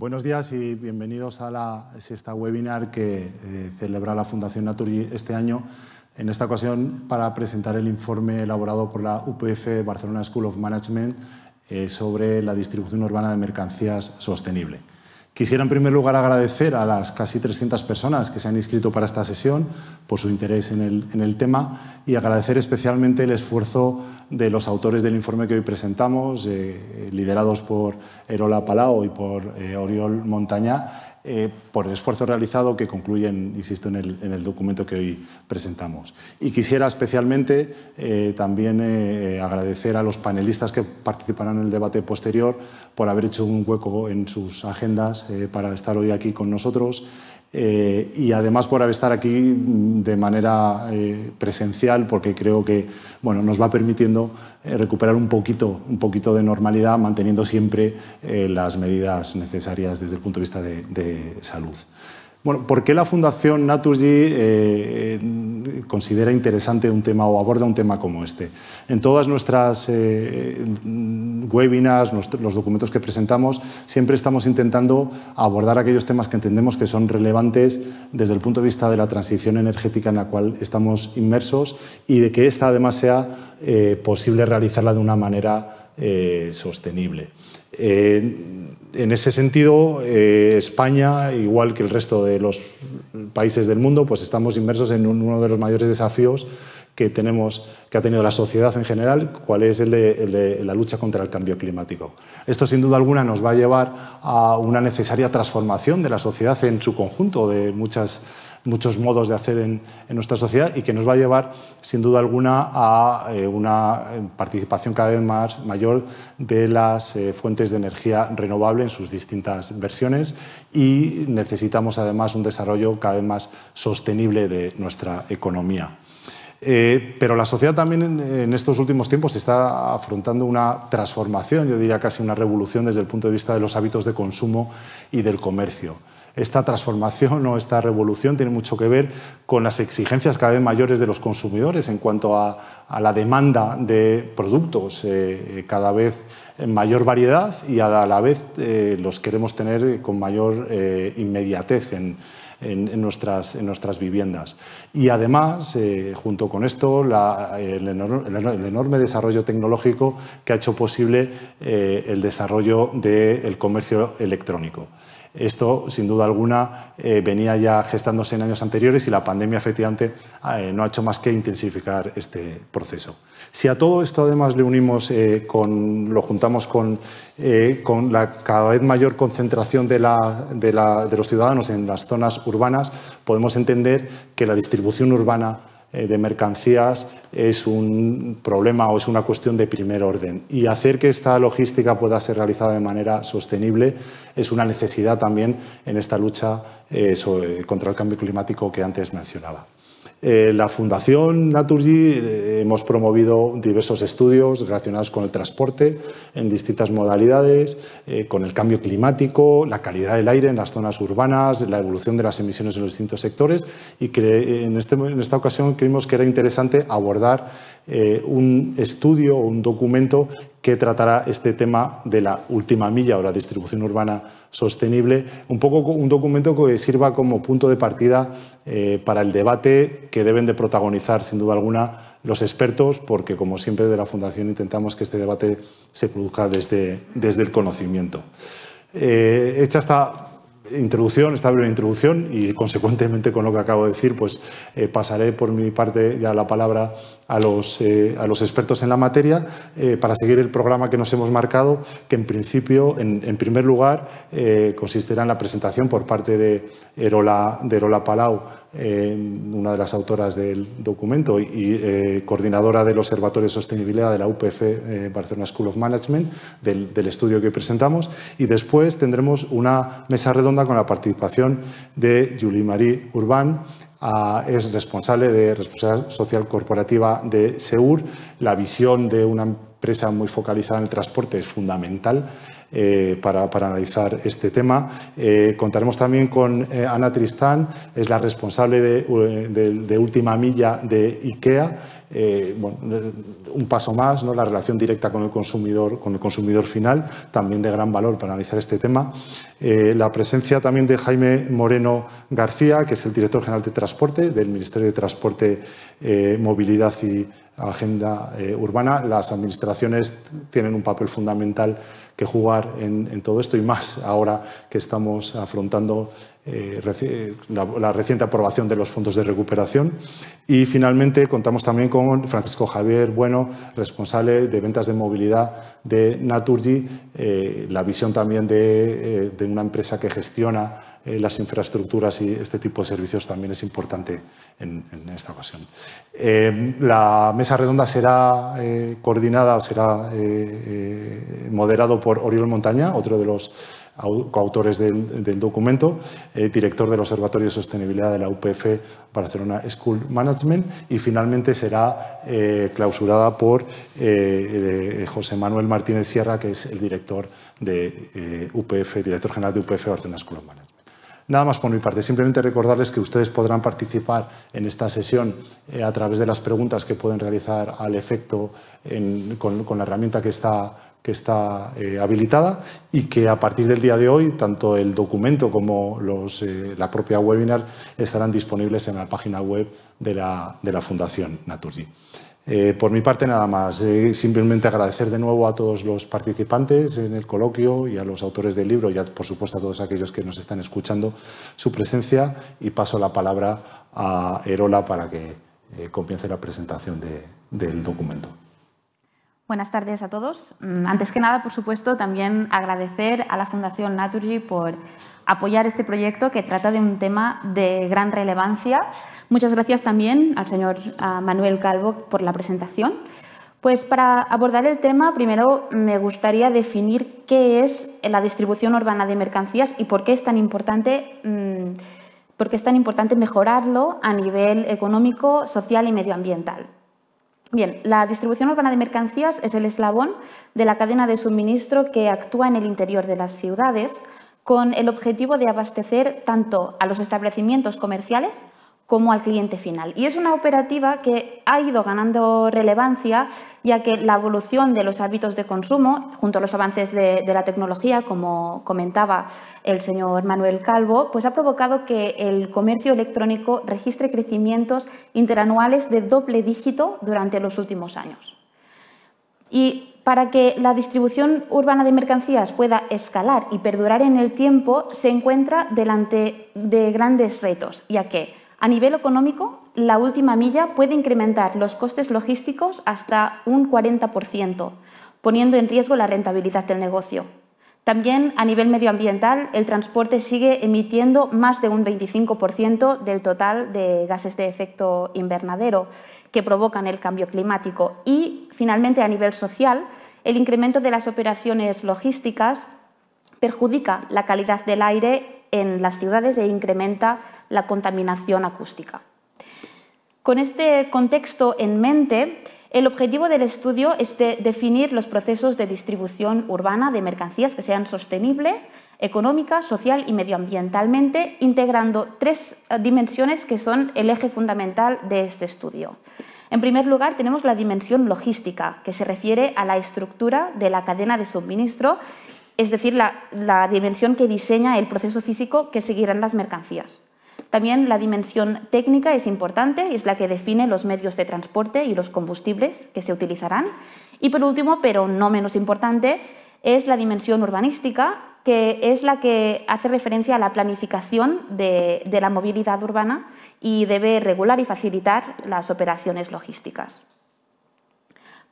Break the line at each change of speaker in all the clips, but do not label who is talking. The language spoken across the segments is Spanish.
Buenos días y bienvenidos a la sexta webinar que eh, celebra la Fundación Naturgy este año, en esta ocasión para presentar el informe elaborado por la UPF Barcelona School of Management eh, sobre la distribución urbana de mercancías sostenible. Quisiera en primer lugar agradecer a las casi 300 personas que se han inscrito para esta sesión por su interés en el, tema y agradecer especialmente el esfuerzo de los autores del informe que hoy presentamos, eh, liderados por Erola Palao y por eh, Oriol Montaña. Eh, por el esfuerzo realizado que concluyen, insisto, en el, documento que hoy presentamos. Y quisiera especialmente eh, también eh, agradecer a los panelistas que participarán en el debate posterior por haber hecho un hueco en sus agendas para estar hoy aquí con nosotros. Eh, y además por estar aquí mm, de manera eh, presencial, porque creo que bueno, nos va permitiendo eh, recuperar un poquito, un poquito de normalidad, manteniendo siempre las medidas necesarias desde el punto de vista de salud. Bueno, ¿por qué la Fundación Naturgy eh, eh, considera interesante un tema o aborda un tema como este? En todas nuestras eh, webinars, los documentos que presentamos, siempre estamos intentando abordar aquellos temas que entendemos que son relevantes desde el punto de vista de la transición energética en la cual estamos inmersos y de que esta además sea posible realizarla de una manera sostenible en ese sentido, eh, España, igual que el resto de los países del mundo, pues estamos inmersos en uno de los mayores desafíos que, tenemos, que ha tenido la sociedad en general, cuál es el de, el de, la lucha contra el cambio climático. Esto, sin duda alguna, nos va a llevar a una necesaria transformación de la sociedad en su conjunto, de muchas muchos modos de hacer en, nuestra sociedad y que nos va a llevar, sin duda alguna, a eh, una eh, participación cada vez más mayor de las eh, fuentes de energía renovable en sus distintas versiones y necesitamos además un desarrollo cada vez más sostenible de nuestra economía. pero la sociedad también en, estos últimos tiempos está afrontando una transformación, yo diría casi una revolución desde el punto de vista de los hábitos de consumo y del comercio esta transformación o esta revolución tiene mucho que ver con las exigencias cada vez mayores de los consumidores en cuanto a, la demanda de productos eh, eh, cada vez en mayor variedad y a la vez eh, los queremos tener con mayor inmediatez en, nuestras, viviendas. Y además, junto con esto, el, enorme, desarrollo tecnológico que ha hecho posible el desarrollo del comercio electrónico. Esto, sin duda alguna, eh, venía ya gestándose en años anteriores y la pandemia, efectivamente, eh, no ha hecho más que intensificar este proceso. Si a todo esto, además, le unimos, eh, con, lo juntamos con, la cada vez mayor concentración de los ciudadanos en las zonas urbanas, podemos entender que la distribución urbana eh, de mercancías es un problema o es una cuestión de primer orden. Y hacer que esta logística pueda ser realizada de manera sostenible es una necesidad también en esta lucha eh, contra el cambio climático que antes mencionaba. Eh, la Fundación Naturgy eh, hemos promovido diversos estudios relacionados con el transporte en distintas modalidades, eh, con el cambio climático, la calidad del aire en las zonas urbanas, la evolución de las emisiones en los distintos sectores y en, este, en esta ocasión creímos que era interesante abordar eh, un estudio o un documento que tratará este tema de la última milla o la distribución urbana sostenible, un poco un documento que sirva como punto de partida eh, para el debate que deben de protagonizar sin duda alguna los expertos, porque como siempre de la Fundación intentamos que este debate se produzca desde, desde el conocimiento. Eh, hecha esta introducción, esta breve introducción y consecuentemente con lo que acabo de decir, pues pasaré por mi parte ya la palabra eh, a los, expertos en la materia eh, para seguir el programa que nos hemos marcado, que en principio, en, primer lugar, eh, consistirá en la presentación por parte de Erola, Erola Palau, una de las autoras del documento y, coordinadora del Observatorio de Sostenibilidad de la UPF Barcelona School of Management, del, del, estudio que presentamos. Y después tendremos una mesa redonda con la participación de Julie Marie Urbán, es responsable de responsabilidad social corporativa de SEUR. La visión de una empresa muy focalizada en el transporte es fundamental eh, para, analizar este tema. Eh, contaremos también con eh, Ana Tristán, es la responsable de Última Milla de IKEA. Eh, bueno, un paso más, ¿no? la relación directa con el consumidor, con el consumidor final, también de gran valor para analizar este tema. Eh, la presencia también de Jaime Moreno García, que es el director general de Transporte del Ministerio de Transporte, eh, Movilidad y Agenda Urbana. Las administraciones tienen un papel fundamental que jugar en, en todo esto y más ahora que estamos afrontando eh, la, reciente aprobación de los fondos de recuperación. Y finalmente contamos también con Francisco Javier Bueno, responsable de ventas de movilidad de Naturgy, eh, la visión también eh, de, una empresa que gestiona las infraestructuras y este tipo de servicios también es importante en esta ocasión. la mesa redonda será coordinada o será moderado por Oriol Montaña, otro de los coautores del, documento, eh, director del Observatorio de Sostenibilidad de la UPF Barcelona School Management y finalmente será eh, clausurada por eh, José Manuel Martínez Sierra, que es el director de UPF, director general de UPF Barcelona School Management. Nada más por mi parte, simplemente recordarles que ustedes podrán participar en esta sesión a través de las preguntas que pueden realizar al efecto con, con la herramienta que está que está eh, habilitada y que a partir del día de hoy tanto el documento como eh, la propia webinar estarán disponibles en la página web de la, Fundación Naturgy. Eh, por mi parte nada más, simplemente agradecer de nuevo a todos los participantes en el coloquio y a los autores del libro y por supuesto a todos aquellos que nos están escuchando su presencia y paso la palabra a Erola para que comience la presentación del documento.
Buenas tardes a todos. Mm, antes que nada, por supuesto, también agradecer a la Fundación Naturgy por apoyar este proyecto que trata de un tema de gran relevancia. Muchas gracias también al señor ah, Manuel Calvo por la presentación. Pues para abordar el tema, primero me gustaría definir qué es la distribución urbana de mercancías y por qué es tan importante, mm, por qué es tan importante mejorarlo a nivel económico, social y medioambiental. Bien, la distribución urbana de mercancías es el eslabón de la cadena de suministro que actúa en el interior de las ciudades con el objetivo de abastecer tanto a los establecimientos comerciales como al cliente final. Y es una operativa que ha ido ganando relevancia, ya que la evolución de los hábitos de consumo, junto a los avances de, la tecnología, como comentaba el señor Manuel Calvo, pues ha provocado que el comercio electrónico registre crecimientos interanuales de doble dígito durante los últimos años. Y para que la distribución urbana de mercancías pueda escalar y perdurar en el tiempo, se encuentra delante de grandes retos, ya que a nivel económico, la última milla puede incrementar los costes logísticos hasta un 40%, poniendo en riesgo la rentabilidad del negocio. También a nivel medioambiental, el transporte sigue emitiendo más de un 25% del total de gases de efecto invernadero que provocan el cambio climático. Y finalmente, a nivel social, el incremento de las operaciones logísticas perjudica la calidad del aire en las ciudades e incrementa la contaminación acústica. Con este contexto en mente, el objetivo del estudio es definir los procesos de distribución urbana de mercancías que sean sostenible, económica, social y medioambientalmente, integrando tres eh, dimensiones que son el eje fundamental de este estudio. En primer lugar, tenemos la dimensión logística, que se refiere a la estructura de la cadena de suministro es decir, la, dimensión que diseña el proceso físico que seguirán las mercancías. También la dimensión técnica es importante, es la que define los medios de transporte y los combustibles que se utilizarán. Y por último, pero no menos importante, es la dimensión urbanística, que es la que hace referencia a la planificación de la movilidad urbana y debe regular y facilitar las operaciones logísticas.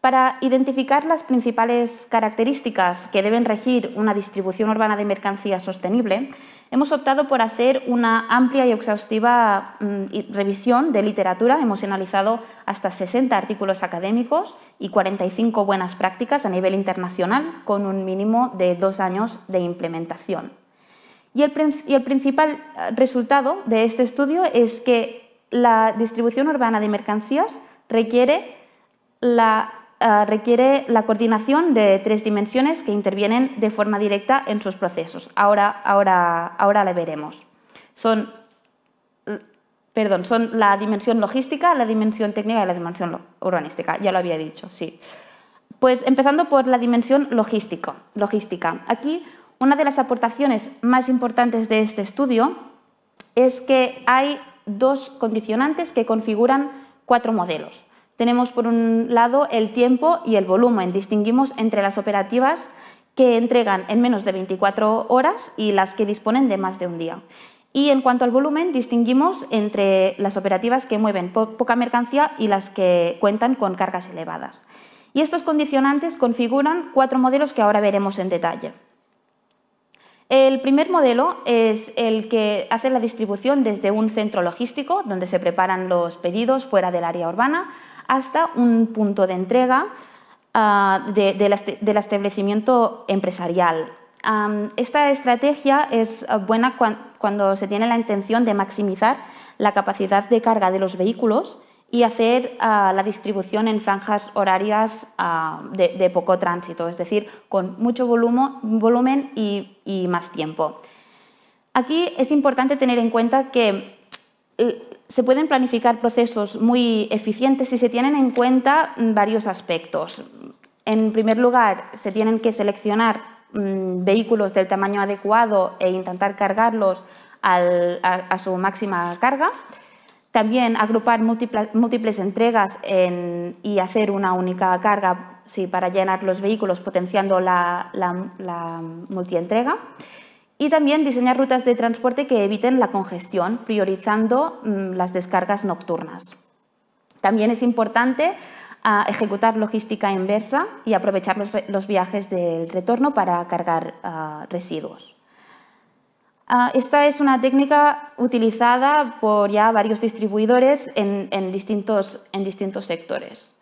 Para identificar las principales características que deben regir una distribución urbana de mercancías sostenible, hemos optado por hacer una amplia y exhaustiva mm, revisión de literatura. Hemos analizado hasta 60 artículos académicos y 45 buenas prácticas a nivel internacional, con un mínimo de dos años de implementación. Y el, y el principal eh, resultado de este estudio es que la distribución urbana de mercancías requiere la eh, requiere la coordinación de tres dimensiones que intervienen de forma directa en sus procesos. Ahora, ahora, la veremos. Son, son la dimensión logística, la dimensión técnica y la dimensión urbanística. Ya lo había dicho, sí. Pues empezando por la dimensión logística. Aquí una de las aportaciones más importantes de este estudio es que hay dos condicionantes que configuran cuatro modelos. Tenemos por un lado el tiempo y el volumen. Distinguimos entre las operativas que entregan en menos de 24 horas y las que disponen de más de un día. Y en cuanto al volumen, distinguimos entre las operativas que mueven poca mercancía y las que cuentan con cargas elevadas. Y estos condicionantes configuran cuatro modelos que ahora veremos en detalle. El primer modelo es el que hace la distribución desde un centro logístico, donde se preparan los pedidos fuera del área urbana, hasta un punto de entrega ah, del establecimiento empresarial. esta estrategia es ah, buena cuando se tiene la intención de maximizar la capacidad de carga de los vehículos y hacer ah, la distribución en franjas horarias de, poco tránsito, es decir, con mucho volumen y, más tiempo. Aquí es importante tener en cuenta que se pueden planificar procesos muy eficientes si se tienen en cuenta mm, varios aspectos. En primer lugar, se tienen que seleccionar mm, vehículos del tamaño adecuado e intentar cargarlos a, su máxima carga. También agrupar múltiples, entregas y hacer una única carga para llenar los vehículos potenciando la, la multientrega y también diseñar rutas de transporte que eviten la congestión, priorizando mm, las descargas nocturnas. También es importante ah, ejecutar logística inversa y aprovechar los, viajes del retorno para cargar ah, residuos. Ah, esta es una técnica utilizada por ya varios distribuidores en distintos sectores.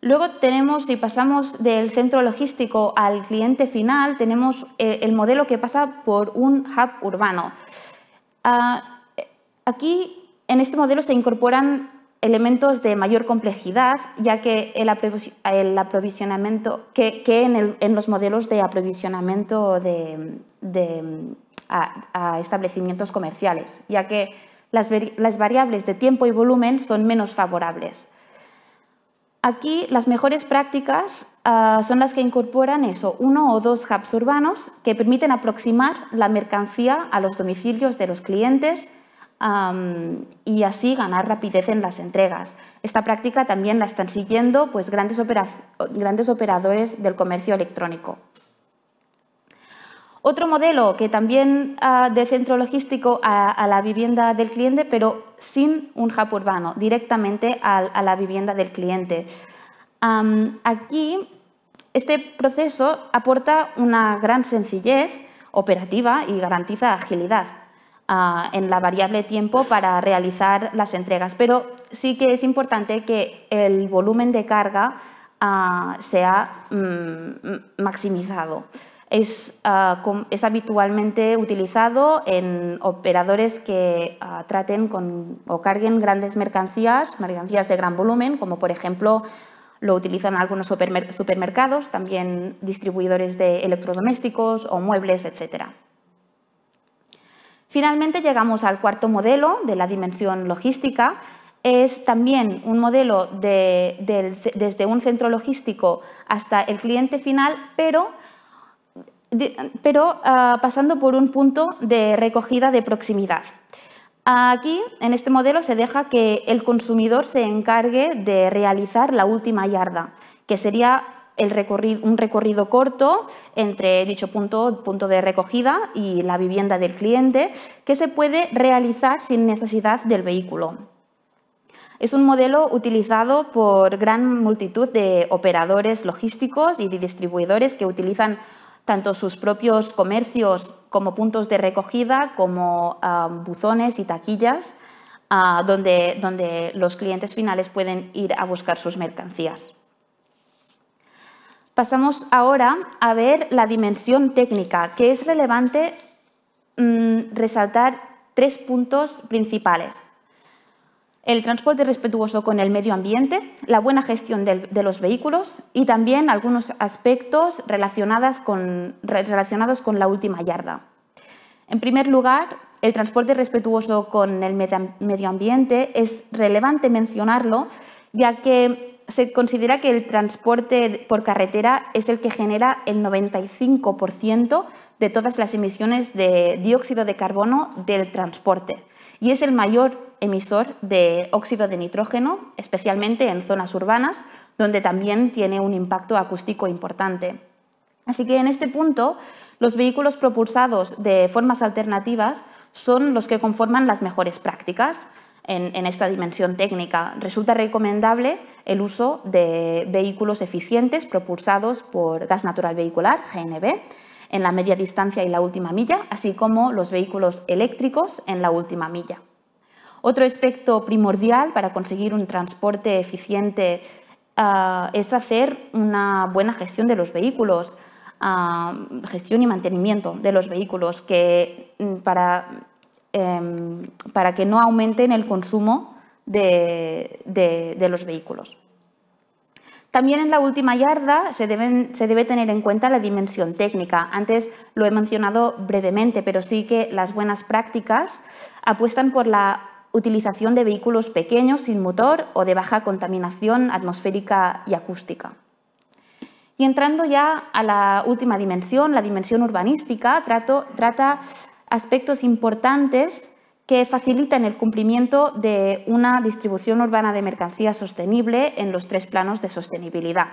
Luego tenemos, si pasamos del centro logístico al cliente final, tenemos eh, el modelo que pasa por un hub urbano. Ah, aquí, en este modelo, se incorporan elementos de mayor complejidad, ya que el aprovisionamiento, que, en, los modelos de aprovisionamiento de, a, establecimientos comerciales, ya que las variables de tiempo y volumen son menos favorables. Aquí las mejores prácticas ah, son las que incorporan eso, uno o dos hubs urbanos que permiten aproximar la mercancía a los domicilios de los clientes y así ganar rapidez en las entregas. Esta práctica también la están siguiendo pues, grandes, operadores del comercio electrónico. Otro modelo que también ah, de centro logístico a, la vivienda del cliente, pero sin un hub urbano, directamente a, la vivienda del cliente. aquí, este proceso aporta una gran sencillez operativa y garantiza agilidad ah, en la variable tiempo para realizar las entregas, pero sí que es importante que el volumen de carga ah, sea mm, maximizado es, ah, es habitualmente utilizado en operadores que ah, traten con, o carguen grandes mercancías, mercancías de gran volumen, como por ejemplo lo utilizan algunos supermercados, también distribuidores de electrodomésticos o muebles, etc. Finalmente llegamos al cuarto modelo de la dimensión logística, es también un modelo desde un centro logístico hasta el cliente final, pero pero ah, pasando por un punto de recogida de proximidad. Aquí, en este modelo, se deja que el consumidor se encargue de realizar la última yarda, que sería un recorrido corto entre dicho punto, punto de recogida y la vivienda del cliente, que se puede realizar sin necesidad del vehículo. Es un modelo utilizado por gran multitud de operadores logísticos y distribuidores que utilizan tanto sus propios comercios como puntos de recogida, como ah, buzones y taquillas, ah, donde, los clientes finales pueden ir a buscar sus mercancías. Pasamos ahora a ver la dimensión técnica, que es relevante mm, resaltar tres puntos principales el transporte respetuoso con el medio ambiente, la buena gestión de los vehículos y también algunos aspectos relacionados con, la última yarda. En primer lugar, el transporte respetuoso con el medio ambiente es relevante mencionarlo, ya que se considera que el transporte por carretera es el que genera el 95% de todas las emisiones de dióxido de carbono del transporte y es el mayor emisor de óxido de nitrógeno, especialmente en zonas urbanas, donde también tiene un impacto acústico importante. Así que en este punto, los vehículos propulsados de formas alternativas son los que conforman las mejores prácticas en, esta dimensión técnica. Resulta recomendable el uso de vehículos eficientes propulsados por gas natural vehicular, GNV, en la media distancia y la última milla, así como los vehículos eléctricos en la última milla. Otro aspecto primordial para conseguir un transporte eficiente ah, es hacer una buena gestión de los vehículos, ah, gestión y mantenimiento de los vehículos, mm, em, para, que no aumenten el consumo de los vehículos. También en la última yarda se, debe tener en cuenta la dimensión técnica. Antes lo he mencionado brevemente, pero sí que las buenas prácticas apuestan por la utilización de vehículos pequeños sin motor o de baja contaminación atmosférica y acústica. Y entrando ya a la última dimensión, la dimensión urbanística, trata aspectos importantes que facilitan el cumplimiento de una distribución urbana de mercancías sostenible en los tres planos de sostenibilidad.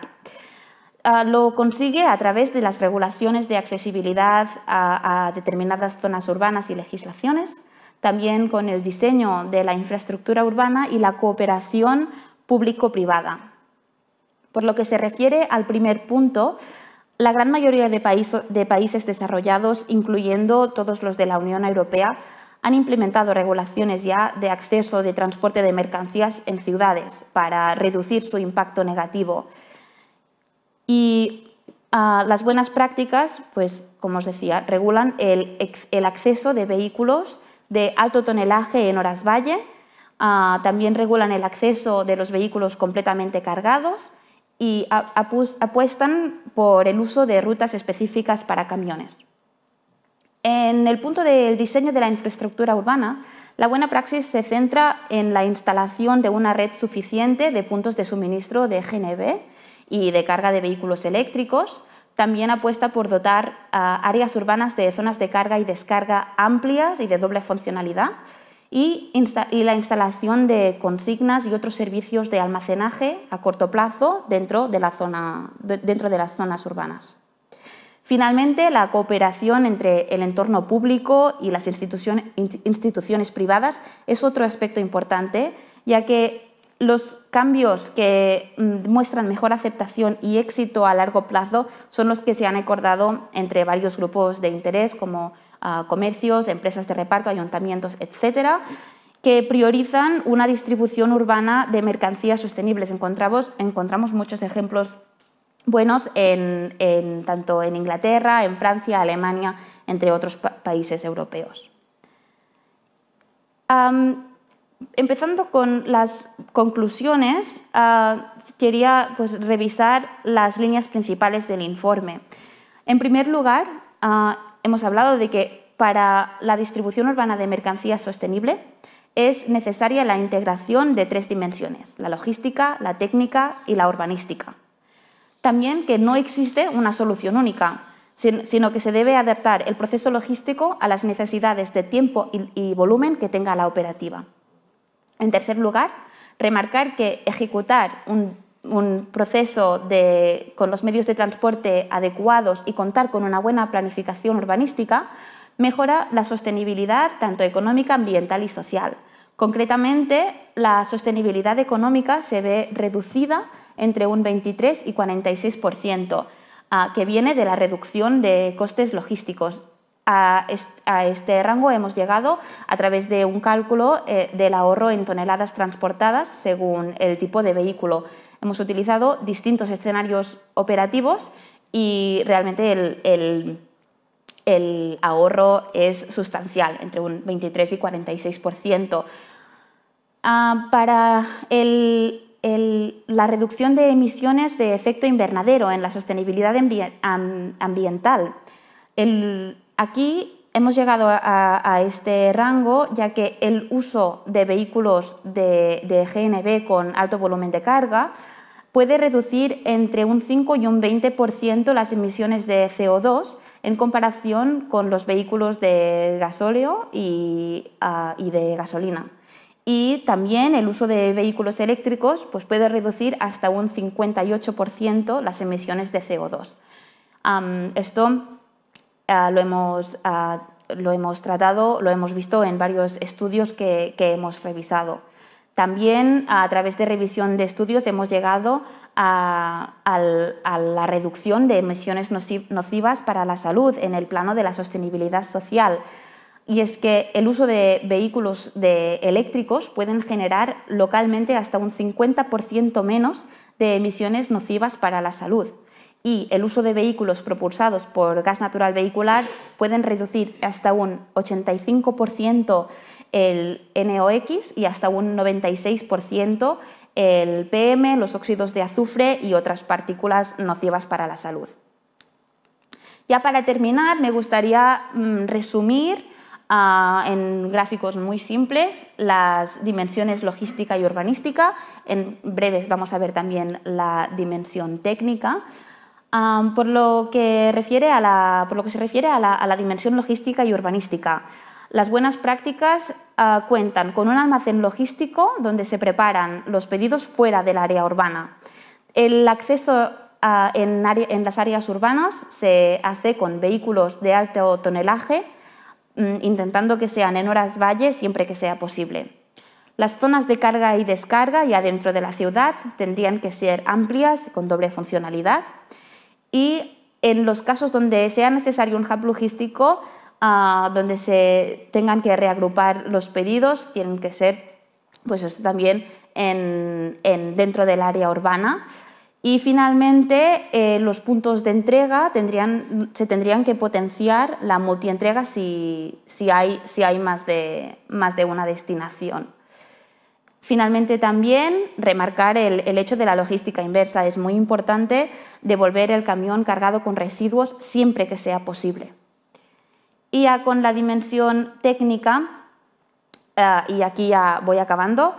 Ah, lo consigue a través de las regulaciones de accesibilidad a determinadas zonas urbanas y legislaciones, también con el diseño de la infraestructura urbana y la cooperación público-privada. Por lo que se refiere al primer punto, la gran mayoría de, países desarrollados, incluyendo todos los de la Unión Europea, han implementado regulaciones ya de acceso de transporte de mercancías en ciudades para reducir su impacto negativo. Y ah, las buenas prácticas, pues como os decía, regulan el, acceso de vehículos de alto tonelaje en horas valle, ah, también regulan el acceso de los vehículos completamente cargados y apuestan por el uso de rutas específicas para camiones. En el punto del diseño de la infraestructura urbana, la buena praxis se centra en la instalación de una red suficiente de puntos de suministro de GNB y de carga de vehículos eléctricos. También apuesta por dotar áreas urbanas de zonas de carga y descarga amplias y de doble funcionalidad y, la instalación de consignas y otros servicios de almacenaje a corto plazo dentro dentro de las zonas urbanas. Finalmente, la cooperación entre el entorno público y las instituciones, privadas es otro aspecto importante, ya que los cambios que mm, muestran mejor aceptación y éxito a largo plazo son los que se han acordado entre varios grupos de interés, como ah, comercios, empresas de reparto, ayuntamientos, etcétera, que priorizan una distribución urbana de mercancías sostenibles. encontramos muchos ejemplos buenos en, tanto en Inglaterra, en Francia, Alemania, entre otros países europeos. empezando con las conclusiones, ah, quería pues, revisar las líneas principales del informe. En primer lugar, ah, hemos hablado de que para la distribución urbana de mercancías sostenible es necesaria la integración de tres dimensiones, la logística, la técnica y la urbanística. También que no existe una solución única, sino que se debe adaptar el proceso logístico a las necesidades de tiempo y volumen que tenga la operativa. En tercer lugar, remarcar que ejecutar un, proceso con los medios de transporte adecuados y contar con una buena planificación urbanística mejora la sostenibilidad tanto económica, ambiental y social. Concretamente, la sostenibilidad económica se ve reducida entre un 23 y 46%, ah, que viene de la reducción de costes logísticos. A este, rango hemos llegado a través de un cálculo eh, del ahorro en toneladas transportadas según el tipo de vehículo. Hemos utilizado distintos escenarios operativos y realmente el, el ahorro es sustancial, entre un 23 y 46%. Ah, para el la reducción de emisiones de efecto invernadero en la sostenibilidad ambiental. aquí hemos llegado a, este rango ya que el uso de vehículos de, GNB con alto volumen de carga puede reducir entre un 5 y un 20% las emisiones de CO2 en comparación con los vehículos de gasóleo y ah, de gasolina y también el uso de vehículos eléctricos pues puede reducir hasta un 58% las emisiones de CO2. esto ah, lo, hemos, ah, lo, hemos, tratado, lo hemos visto en varios estudios que, hemos revisado. También a través de revisión de estudios hemos llegado a, la reducción de emisiones nocivas para la salud en el plano de la sostenibilidad social y es que el uso de vehículos eléctricos pueden generar localmente hasta un 50% menos de emisiones nocivas para la salud y el uso de vehículos propulsados por gas natural vehicular pueden reducir hasta un 85% el NOx y hasta un 96% el PM, los óxidos de azufre y otras partículas nocivas para la salud. Ya para terminar, me gustaría mm, resumir Ah, en gráficos muy simples las dimensiones logística y urbanística. En breves vamos a ver también la dimensión técnica. Ah, por, lo que por, lo que se refiere a la, dimensión logística y urbanística, las buenas prácticas ah, cuentan con un almacén logístico donde se preparan los pedidos fuera del área urbana. El acceso en, en, las áreas urbanas se hace con vehículos de alto tonelaje Mm, intentando que sean en horas valle siempre que sea posible. Las zonas de carga y descarga ya adentro de la ciudad tendrían que ser amplias, con doble funcionalidad, y en los casos donde sea necesario un hub logístico, ah, donde se tengan que reagrupar los pedidos, tienen que ser pues también dentro del área urbana. Y finalmente, eh, los puntos de entrega se tendrían que potenciar la multientrega si, si hay, si hay más, de, más de una destinación. Finalmente, también remarcar el, hecho de la logística inversa. Es muy importante devolver el camión cargado con residuos siempre que sea posible. Y ya con la dimensión técnica, eh, y aquí ya voy acabando,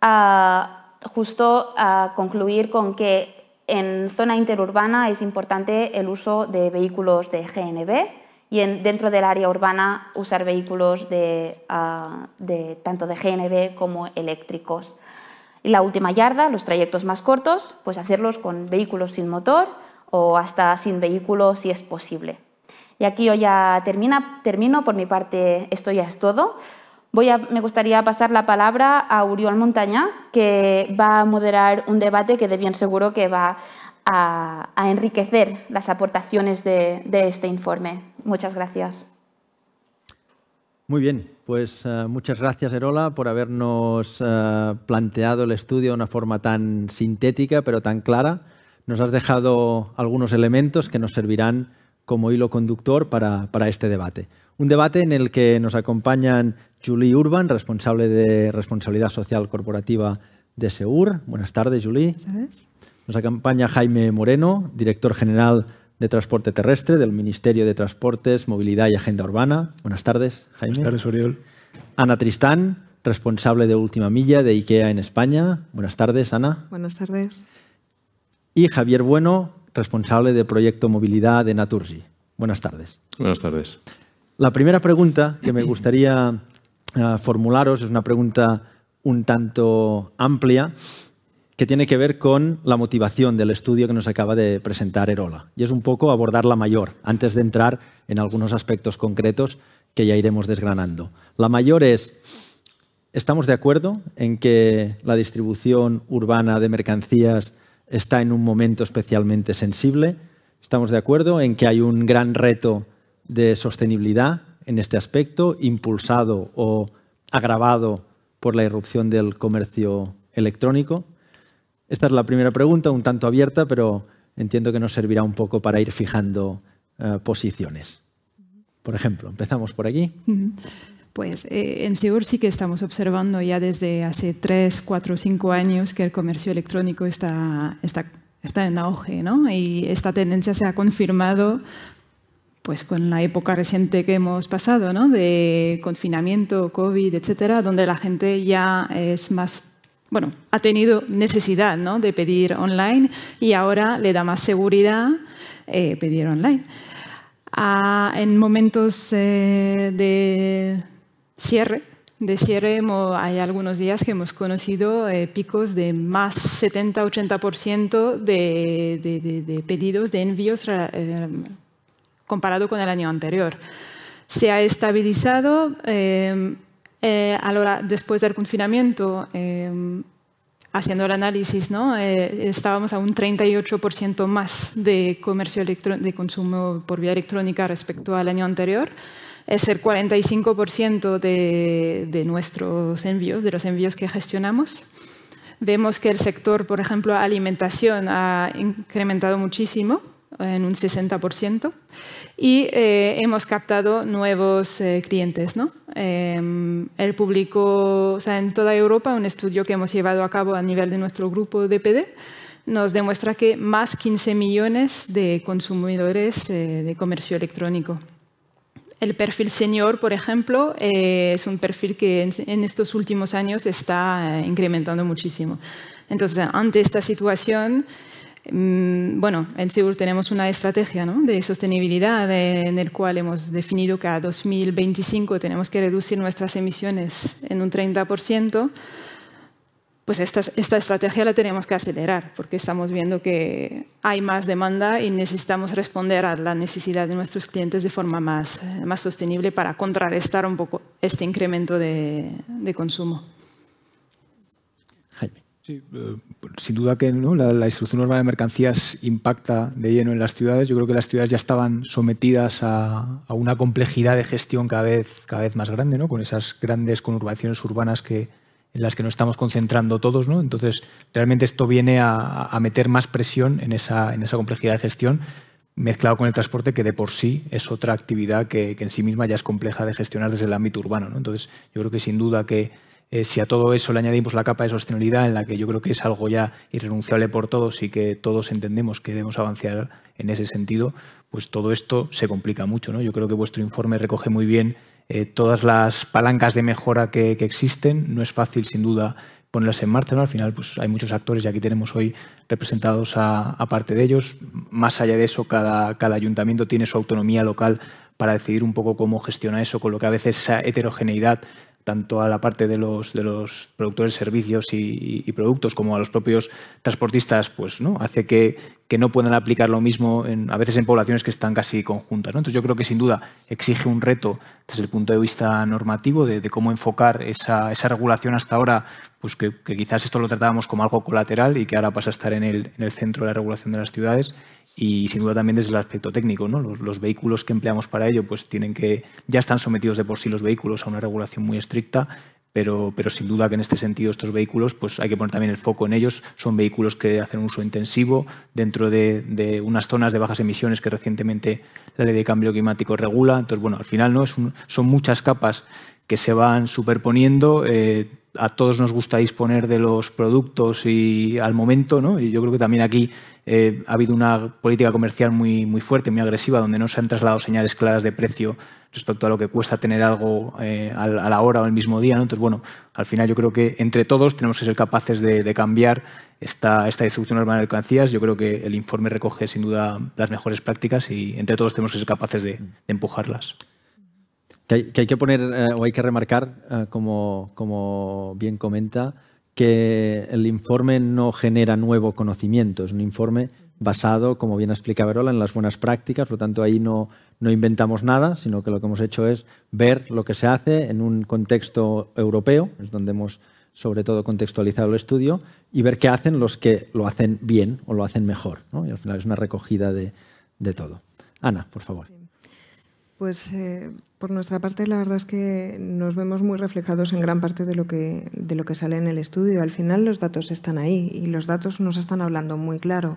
ah, justo a ah, concluir con que en zona interurbana es importante el uso de vehículos de GNB y dentro del área urbana usar vehículos de, ah, tanto de GNB como eléctricos. Y la última yarda, los trayectos más cortos, pues hacerlos con vehículos sin motor o hasta sin vehículos si es posible. Y aquí yo ya termino, por mi parte esto ya es todo me gustaría pasar la palabra a Uriol Montañá, que va a moderar un debate que de bien seguro que va a, enriquecer las aportaciones de, este informe. Muchas gracias.
Muy bien, pues eh, muchas gracias, Erola, por habernos eh, planteado el estudio de una forma tan sintética, pero tan clara. Nos has dejado algunos elementos que nos servirán como hilo conductor para este debate. Un debate en el que nos acompañan Julie Urban, responsable de Responsabilidad Social Corporativa de SEUR. Buenas tardes, Julie. Nos acompaña Jaime Moreno, director general de Transporte Terrestre del Ministerio de Transportes, Movilidad y Agenda Urbana. Buenas tardes, Jaime. Buenas tardes, Oriol. Ana Tristán, responsable de Última Milla de IKEA en España. Buenas tardes, Ana.
Buenas tardes.
Y Javier Bueno, responsable de Proyecto Movilidad de Naturgi. Buenas tardes. Buenas tardes. La primera pregunta que me gustaría eh, formularos es una pregunta un tanto amplia que tiene que ver con la motivación del estudio que nos acaba de presentar Erola. Y es un poco abordar la mayor, antes de entrar en algunos aspectos concretos que ya iremos desgranando. La mayor es, ¿estamos de acuerdo en que la distribución urbana de mercancías está en un momento especialmente sensible? ¿Estamos de acuerdo en que hay un gran reto de sostenibilidad en este aspecto, impulsado o agravado por la irrupción del comercio electrónico? Esta es la primera pregunta, un tanto abierta, pero entiendo que nos servirá un poco para ir fijando eh, posiciones. Por ejemplo, empezamos por aquí.
Pues eh, en Seur sí que estamos observando ya desde hace 3, 4, cinco años que el comercio electrónico está, está, está en auge ¿no? y esta tendencia se ha confirmado pues con la época reciente que hemos pasado, de confinamiento, COVID, etcétera, donde la gente ya es más, bueno, ha tenido necesidad de pedir online y ahora le da más seguridad eh, pedir online. en momentos eh, de cierre, de cierre hay algunos días que hemos conocido eh, picos de más 70-80% de, de, pedidos de envíos comparado con el año anterior. Se ha estabilizado eh, eh después del confinamiento. Eh, haciendo el análisis, ¿no? Eh, estábamos a un 38% más de comercio de consumo por vía electrónica respecto al año anterior. Es el 45% de, de, nuestros envíos, de los envíos que gestionamos. Vemos que el sector, por ejemplo, alimentación ha incrementado muchísimo, en un 60%, y eh, hemos captado nuevos eh, clientes. ¿no? El em, público... o sea, en toda Europa un estudio que hemos llevado a cabo a nivel de nuestro grupo DPD, nos demuestra que más 15 millones de consumidores eh, de comercio electrónico. El perfil senior, por ejemplo, es un perfil que en, estos últimos años está incrementando muchísimo. Entonces, ante esta situación, Mm, bueno, en Seúl tenemos una estrategia de sostenibilidad en el cual hemos definido que a 2025 tenemos que reducir nuestras emisiones en un 30%, pues esta, estrategia la tenemos que acelerar porque estamos viendo que hay más demanda y necesitamos responder a la necesidad de nuestros clientes de forma más, eh, sostenible para contrarrestar un poco este incremento de consumo.
Sí, eh, sin duda que la, instrucción urbana de mercancías impacta de lleno en las ciudades. Yo creo que las ciudades ya estaban sometidas a, una complejidad de gestión cada vez, cada vez más grande, ¿no? con esas grandes conurbaciones urbanas que, en las que nos estamos concentrando todos. ¿no? Entonces, realmente esto viene a, meter más presión en esa, en esa complejidad de gestión mezclado con el transporte, que de por sí es otra actividad que, en sí misma ya es compleja de gestionar desde el ámbito urbano. Entonces, yo creo que sin duda que eh, si a todo eso le añadimos la capa de sostenibilidad, en la que yo creo que es algo ya irrenunciable por todos y que todos entendemos que debemos avanzar en ese sentido, pues todo esto se complica mucho. ¿no? Yo creo que vuestro informe recoge muy bien eh, todas las palancas de mejora que, existen. No es fácil, sin duda, ponerlas en marcha. Al final pues, hay muchos actores y aquí tenemos hoy representados a, parte de ellos. Más allá de eso, cada, cada ayuntamiento tiene su autonomía local para decidir un poco cómo gestiona eso, con lo que a veces esa heterogeneidad tanto a la parte de los, de los productores de servicios y, y, productos como a los propios transportistas, pues ¿no? hace que, que no puedan aplicar lo mismo en, a veces en poblaciones que están casi conjuntas. Entonces yo creo que sin duda exige un reto desde el punto de vista normativo de, cómo enfocar esa, regulación hasta ahora, pues que, quizás esto lo tratábamos como algo colateral y que ahora pasa a estar en el, centro de la regulación de las ciudades y sin duda también desde el aspecto técnico. ¿no? Los, vehículos que empleamos para ello pues tienen que, ya están sometidos de por sí los vehículos a una regulación muy estricta pero, pero, sin duda que en este sentido estos vehículos pues hay que poner también el foco en ellos. Son vehículos que hacen un uso intensivo dentro de, unas zonas de bajas emisiones que recientemente la ley de cambio climático regula. Entonces, bueno, al final ¿no? Es son muchas capas que se van superponiendo. Eh, a todos nos gusta disponer de los productos y al momento, ¿no? Y yo creo que también aquí eh, ha habido una política comercial muy, muy fuerte, muy agresiva, donde no se han trasladado señales claras de precio respecto a lo que cuesta tener algo eh, a la hora o el mismo día. Entonces, bueno, al final yo creo que entre todos tenemos que ser capaces de, cambiar esta, distribución de las mercancías. Yo creo que el informe recoge sin duda las mejores prácticas y entre todos tenemos que ser capaces de, empujarlas.
Que hay que, poner eh, o hay que remarcar, como, como bien comenta, que el informe no genera nuevo conocimiento, es un informe basado, como bien explicado Verola, en las buenas prácticas, por lo tanto ahí no, no inventamos nada, sino que lo que hemos hecho es ver lo que se hace en un contexto europeo, es donde hemos sobre todo contextualizado el estudio, y ver qué hacen los que lo hacen bien o lo hacen mejor. Y al final es una recogida de, todo. Ana, por favor.
Pues eh, por nuestra parte, la verdad es que nos vemos muy reflejados en gran parte de lo, que, de lo que sale en el estudio. Al final los datos están ahí y los datos nos están hablando muy claro.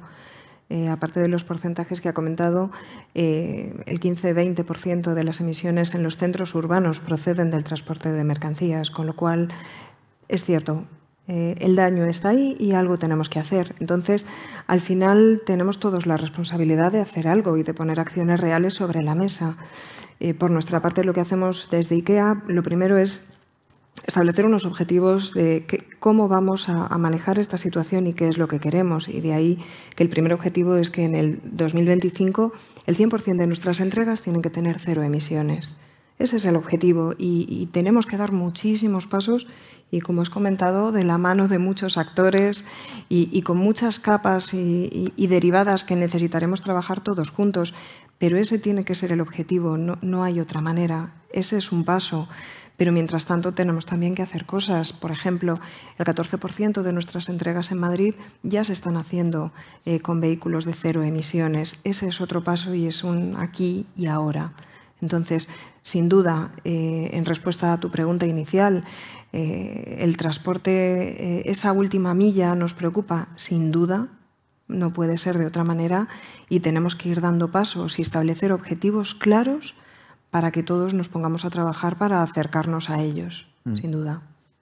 Eh, aparte de los porcentajes que ha comentado, eh, el 15-20% de las emisiones en los centros urbanos proceden del transporte de mercancías, con lo cual es cierto, eh, el daño está ahí y algo tenemos que hacer. Entonces, al final tenemos todos la responsabilidad de hacer algo y de poner acciones reales sobre la mesa. Eh, por nuestra parte, lo que hacemos desde IKEA, lo primero es establecer unos objetivos de cómo vamos a, manejar esta situación y qué es lo que queremos. Y de ahí que el primer objetivo es que en el 2025 el 100% de nuestras entregas tienen que tener cero emisiones. Ese es el objetivo y, tenemos que dar muchísimos pasos y, como has comentado, de la mano de muchos actores y, con muchas capas y, derivadas que necesitaremos trabajar todos juntos. Pero ese tiene que ser el objetivo, no, hay otra manera. Ese es un paso. Pero mientras tanto tenemos también que hacer cosas. Por ejemplo, el 14% de nuestras entregas en Madrid ya se están haciendo eh, con vehículos de cero emisiones. Ese es otro paso y es un aquí y ahora. Entonces, sin duda, eh, en respuesta a tu pregunta inicial, eh, el transporte, esa última milla nos preocupa, sin duda, no puede ser de otra manera y tenemos que ir dando pasos y establecer objetivos claros para que todos nos pongamos a trabajar para acercarnos a ellos, mm. sin duda.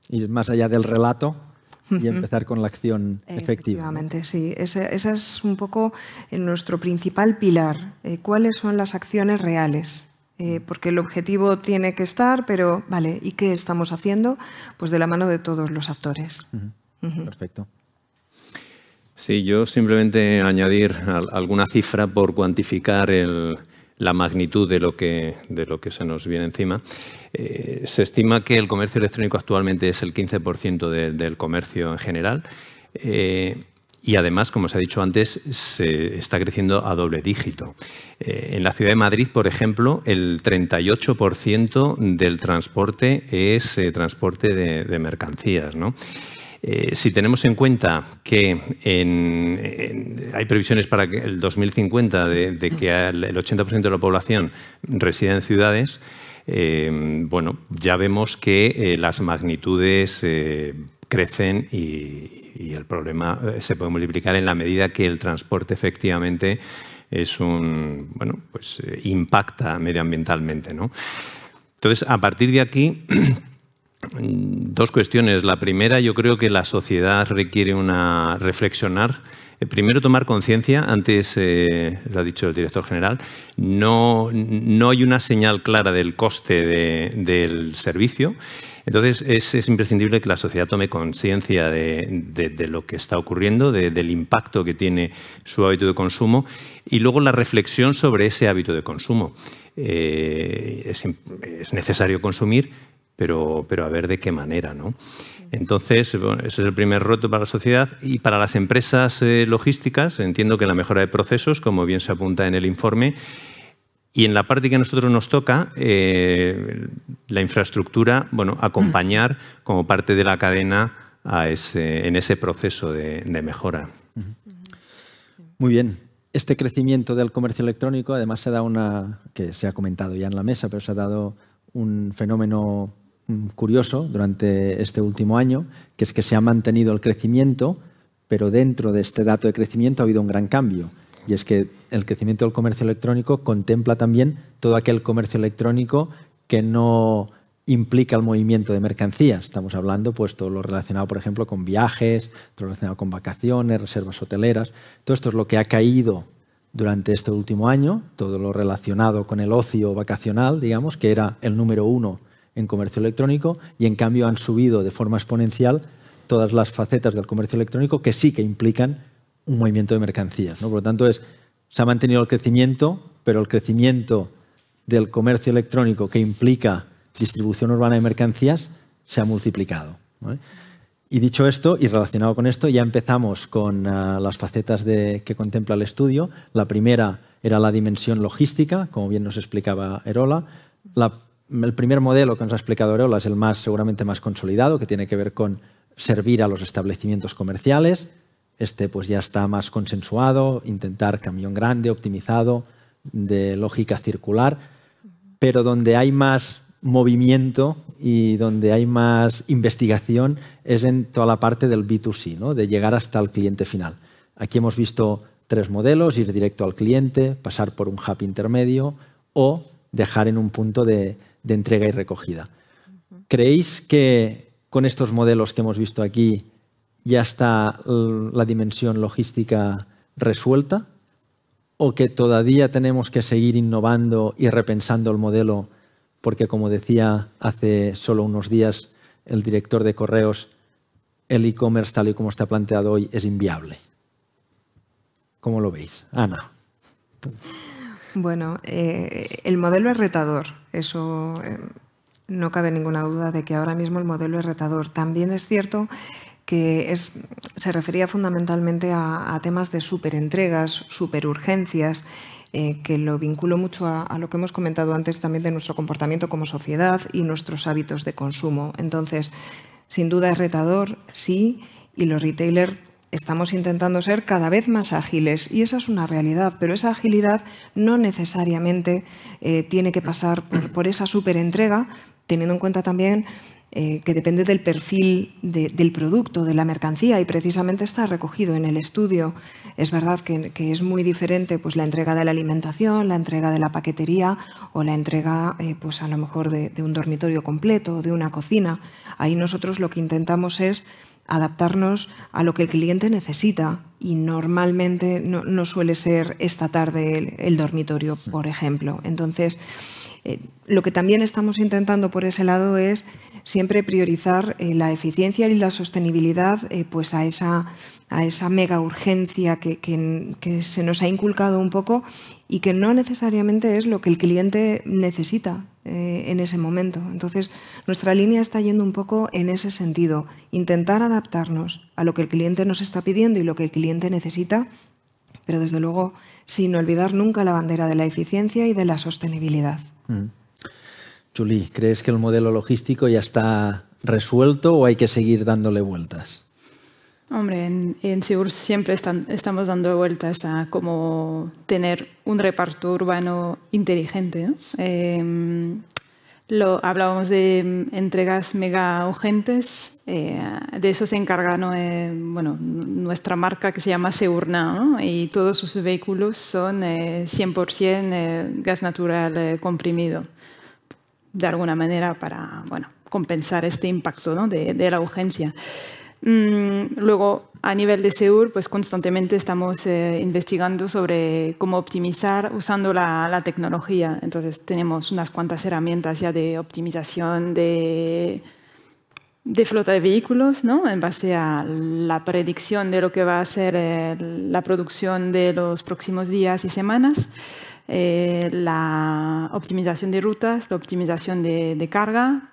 Y más allá del relato y empezar con la acción efectiva. Efectivamente,
sí. Ese, es un poco eh, nuestro principal pilar. Eh, ¿Cuáles son las acciones reales? Eh, mm. porque el objetivo tiene que estar, pero vale, ¿y qué estamos haciendo? Pues de la mano de todos los actores. Perfecto.
Sí, yo simplemente añadir alguna cifra por cuantificar la magnitud de lo, que, de lo que se nos viene encima. Eh, se estima que el comercio electrónico actualmente es el 15% del comercio en general. Eh, y además, como se ha dicho antes, se está creciendo a doble dígito. Eh, en la ciudad de Madrid, por ejemplo, el 38% del transporte es transporte de, mercancías. Eh, si tenemos en cuenta que hay previsiones para el 2050 de, que el 80% de la población reside en ciudades, eh, bueno, ya vemos que eh, las magnitudes crecen y, el problema se puede multiplicar en la medida que el transporte efectivamente es un, bueno, pues impacta medioambientalmente. Entonces, a partir de aquí, Dos cuestiones. La primera, yo creo que la sociedad requiere una reflexionar. Eh, primero, tomar conciencia. Antes eh, lo ha dicho el director general. No, hay una señal clara del coste del servicio. Entonces, es, imprescindible que la sociedad tome conciencia de, lo que está ocurriendo, del impacto que tiene su hábito de consumo y luego la reflexión sobre ese hábito de consumo. Eh, es, necesario consumir, pero, pero a ver de qué manera. ¿no? Entonces, ese es el primer reto para la sociedad y para las empresas eh, logísticas, entiendo que la mejora de procesos, como bien se apunta en el informe, y en la parte que a nosotros nos toca, eh, la infraestructura, bueno, acompañar mm. como parte de la cadena en ese proceso de, mejora.
Muy bien, este crecimiento del comercio electrónico además se da una, que se ha comentado ya en la mesa, pero se ha dado un fenómeno Mm, curioso durante este último año, que es que se ha mantenido el crecimiento, pero dentro de este dato de crecimiento ha habido un gran cambio. Y es que el crecimiento del comercio electrónico contempla también todo aquel comercio electrónico que no implica el movimiento de mercancías. Estamos hablando pues todo lo relacionado, por ejemplo, con viajes, todo lo relacionado con vacaciones, reservas hoteleras. Todo esto es lo que ha caído durante este último año, todo lo relacionado con el ocio vacacional, digamos, que era el número uno en comercio electrónico y en cambio han subido de forma exponencial todas las facetas del comercio electrónico que sí que implican un movimiento de mercancías. ¿no? Por lo tanto, es, se ha mantenido el crecimiento, pero el crecimiento del comercio electrónico que implica distribución urbana de mercancías se ha multiplicado. Y dicho esto, y relacionado con esto, ya empezamos con ah, las facetas de, que contempla el estudio. La primera era la dimensión logística, como bien nos explicaba Erola. La el primer modelo que nos ha explicado Areola es el más, seguramente más consolidado, que tiene que ver con servir a los establecimientos comerciales. Este pues ya está más consensuado, intentar camión grande, optimizado, de lógica circular, pero donde hay más movimiento y donde hay más investigación es en toda la parte del B2C, ¿no? de llegar hasta el cliente final. Aquí hemos visto tres modelos, ir directo al cliente, pasar por un hub intermedio o dejar en un punto de, de entrega y recogida. ¿Creéis que con estos modelos que hemos visto aquí ya está la dimensión logística resuelta? ¿O que todavía tenemos que seguir innovando y repensando el modelo? Porque como decía hace solo unos días el director de correos, el e-commerce tal y como está planteado hoy es inviable. ¿Cómo lo veis? Ana.
Bueno, eh, el modelo es retador eso eh, no cabe ninguna duda de que ahora mismo el modelo es retador. También es cierto que es, se refería fundamentalmente a, temas de superentregas, superurgencias, eh, que lo vinculo mucho a, a, lo que hemos comentado antes también de nuestro comportamiento como sociedad y nuestros hábitos de consumo. Entonces, sin duda es retador, sí, y los retailers estamos intentando ser cada vez más ágiles y esa es una realidad, pero esa agilidad no necesariamente eh, tiene que pasar por, por esa superentrega, teniendo en cuenta también eh, que depende del perfil del producto, de la mercancía, y precisamente está recogido en el estudio. Es verdad que, es muy diferente pues, la entrega de la alimentación, la entrega de la paquetería o la entrega eh, pues, a lo mejor de, un dormitorio completo, o de una cocina. Ahí nosotros lo que intentamos es adaptarnos a lo que el cliente necesita y normalmente no, suele ser esta tarde el, dormitorio, por ejemplo. Entonces, eh, lo que también estamos intentando por ese lado es siempre priorizar eh, la eficiencia y la sostenibilidad eh, pues a esa a esa mega urgencia que, se nos ha inculcado un poco y que no necesariamente es lo que el cliente necesita eh, en ese momento. Entonces, nuestra línea está yendo un poco en ese sentido, intentar adaptarnos a lo que el cliente nos está pidiendo y lo que el cliente necesita, pero desde luego sin olvidar nunca la bandera de la eficiencia y de la sostenibilidad.
Mm. Chuli, ¿crees que el modelo logístico ya está resuelto o hay que seguir dándole vueltas?
Hombre, en, Seur siempre estamos dando vueltas a cómo tener un reparto urbano inteligente. Em, hablábamos de em, entregas mega urgentes, eh, de eso se encarga eh, bueno, nuestra marca que se llama Seurna y todos sus vehículos son 100% eh, gas natural comprimido, de alguna manera para bueno, compensar este impacto de, de la urgencia. Mm, luego, a nivel de SEUR, pues constantemente estamos eh, investigando sobre cómo optimizar usando la, tecnología. Entonces, tenemos unas cuantas herramientas ya de optimización de, de flota de vehículos, ¿no? En base a la predicción de lo que va a ser eh, la producción de los próximos días y semanas. Eh, la optimización de rutas, la optimización de, carga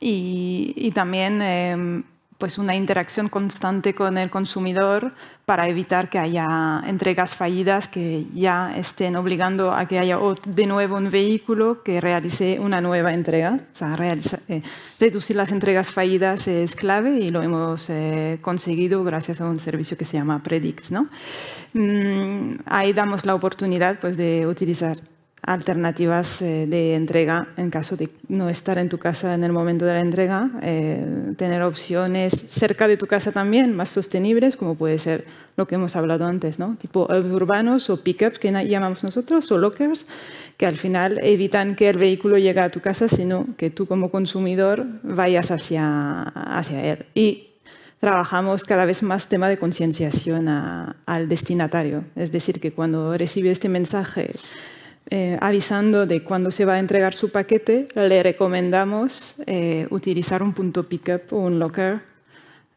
y, y también em, pues una interacción constante con el consumidor para evitar que haya entregas fallidas que ya estén obligando a que haya de nuevo un vehículo que realice una nueva entrega. sea, eh, reducir las entregas fallidas es clave y lo hemos eh, conseguido gracias a un servicio que se llama Predict. ¿no? Mm, ahí damos la oportunidad pues, de utilizar alternativas eh, de entrega en caso de no estar en tu casa en el momento de la entrega, eh, tener opciones cerca de tu casa también, más sostenibles, como puede ser lo que hemos hablado antes, ¿no? tipo urbanos o pickups que llamamos nosotros, o lockers, que al final evitan que el vehículo llegue a tu casa, sino que tú como consumidor vayas hacia, hacia él. Y trabajamos cada vez más tema de concienciación al destinatario, es decir, que cuando recibe este mensaje, eh, avisando de cuándo se va a entregar su paquete, le recomendamos eh, utilizar un punto pickup o un locker,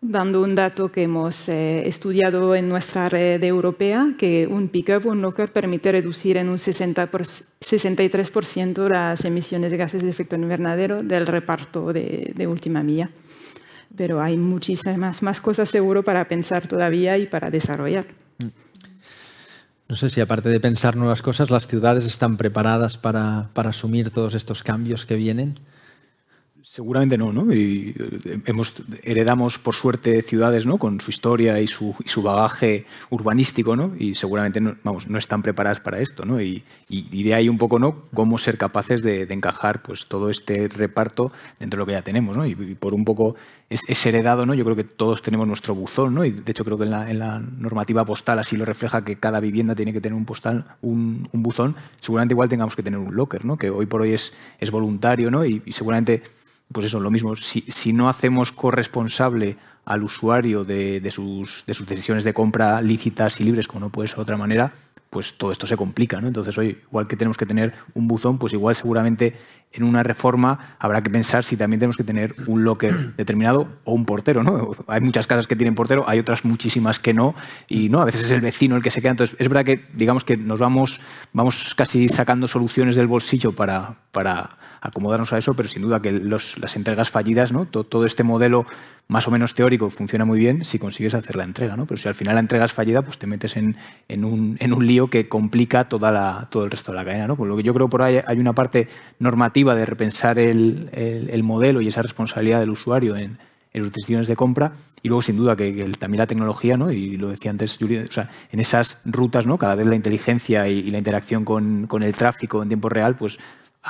dando un dato que hemos eh, estudiado en nuestra red europea, que un pickup o un locker permite reducir en un 60 63% las emisiones de gases de efecto invernadero del reparto de, última milla. Pero hay muchísimas más cosas seguro para pensar todavía y para desarrollar. Mm.
No sé si aparte de pensar nuevas cosas, las ciudades están preparadas para, asumir todos estos cambios que vienen.
Seguramente no, ¿no? Eh, hemos, heredamos, por suerte, ciudades ¿no? con su historia y su, bagaje urbanístico, ¿no? Y seguramente no, vamos, no están preparadas para esto, ¿no? Y, de ahí un poco, ¿no? Cómo ser capaces de, encajar pues, todo este reparto dentro de lo que ya tenemos, ¿no? Y, por un poco es, heredado, ¿no? Yo creo que todos tenemos nuestro buzón, ¿no? Y de hecho creo que en la, normativa postal así lo refleja que cada vivienda tiene que tener un postal, un, buzón. Seguramente igual tengamos que tener un locker, ¿no? Que hoy por hoy es, es voluntario, ¿no? Y, seguramente, pues eso, lo mismo. Si, no hacemos corresponsable al usuario de, sus, de, decisiones de compra lícitas y libres, como no puede ser de otra manera, pues todo esto se complica, ¿no? Entonces, hoy igual que tenemos que tener un buzón, pues igual seguramente en una reforma habrá que pensar si también tenemos que tener un locker determinado o un portero. ¿no? Hay muchas casas que tienen portero, hay otras muchísimas que no, y no, a veces es el vecino el que se queda. Entonces, es verdad que digamos que nos vamos, vamos casi sacando soluciones del bolsillo para, para acomodarnos a eso, pero sin duda que las entregas fallidas, ¿no? Todo, este modelo más o menos teórico funciona muy bien si consigues hacer la entrega, ¿no? pero si al final la entrega es fallida, pues te metes en, en, un, en un, lío que complica toda la, todo el resto de la cadena. ¿no? Por lo que yo creo por ahí hay una parte normativa de repensar el, modelo y esa responsabilidad del usuario en, en sus decisiones de compra y luego sin duda que, también la tecnología, ¿no? y lo decía antes Julio, en esas rutas ¿no? cada vez la inteligencia y, la interacción con, con, el tráfico en tiempo real pues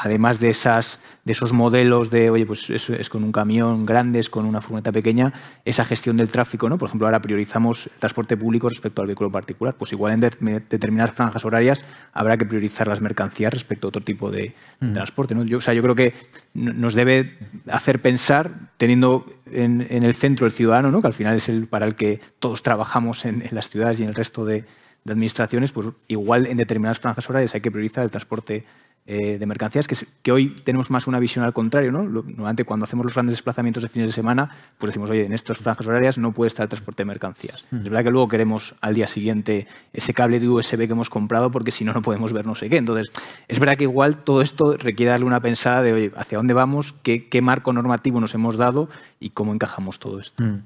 además de, esas, de esos modelos de, oye, pues es, con un camión grande, es con una furgoneta pequeña, esa gestión del tráfico, ¿no? Por ejemplo, ahora priorizamos el transporte público respecto al vehículo particular. Pues igual en determinadas franjas horarias habrá que priorizar las mercancías respecto a otro tipo de, transporte, ¿no? Yo, o sea, yo creo que nos debe hacer pensar, teniendo en, el centro el ciudadano, ¿no? Que al final es el para el que todos trabajamos en las ciudades y en el resto de de administraciones, pues igual en determinadas franjas horarias hay que priorizar el transporte eh, de mercancías, que, hoy tenemos más una visión al contrario. ¿no? Normalmente cuando hacemos los grandes desplazamientos de fines de semana, pues decimos, oye, en estas franjas horarias no puede estar el transporte de mercancías. Mm. Es verdad que luego queremos al día siguiente ese cable de USB que hemos comprado porque si no, no podemos ver no sé qué. Entonces, es verdad que igual todo esto requiere darle una pensada de, oye, ¿hacia dónde vamos? ¿Qué, marco normativo nos hemos dado? ¿Y cómo encajamos todo esto?
Mm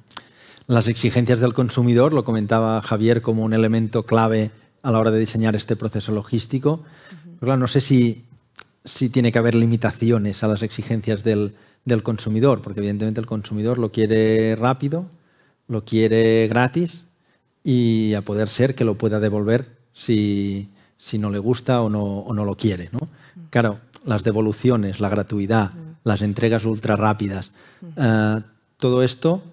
las exigencias del consumidor, lo comentaba Javier como un elemento clave a la hora de diseñar este proceso logístico. no sé si, si, tiene que haber limitaciones a las exigencias del, consumidor, porque evidentemente el consumidor lo quiere rápido, lo quiere gratis y a poder ser que lo pueda devolver si, no le gusta o no, lo quiere. ¿no? Claro, las devoluciones, la gratuidad, las entregas ultra rápidas, eh, todo esto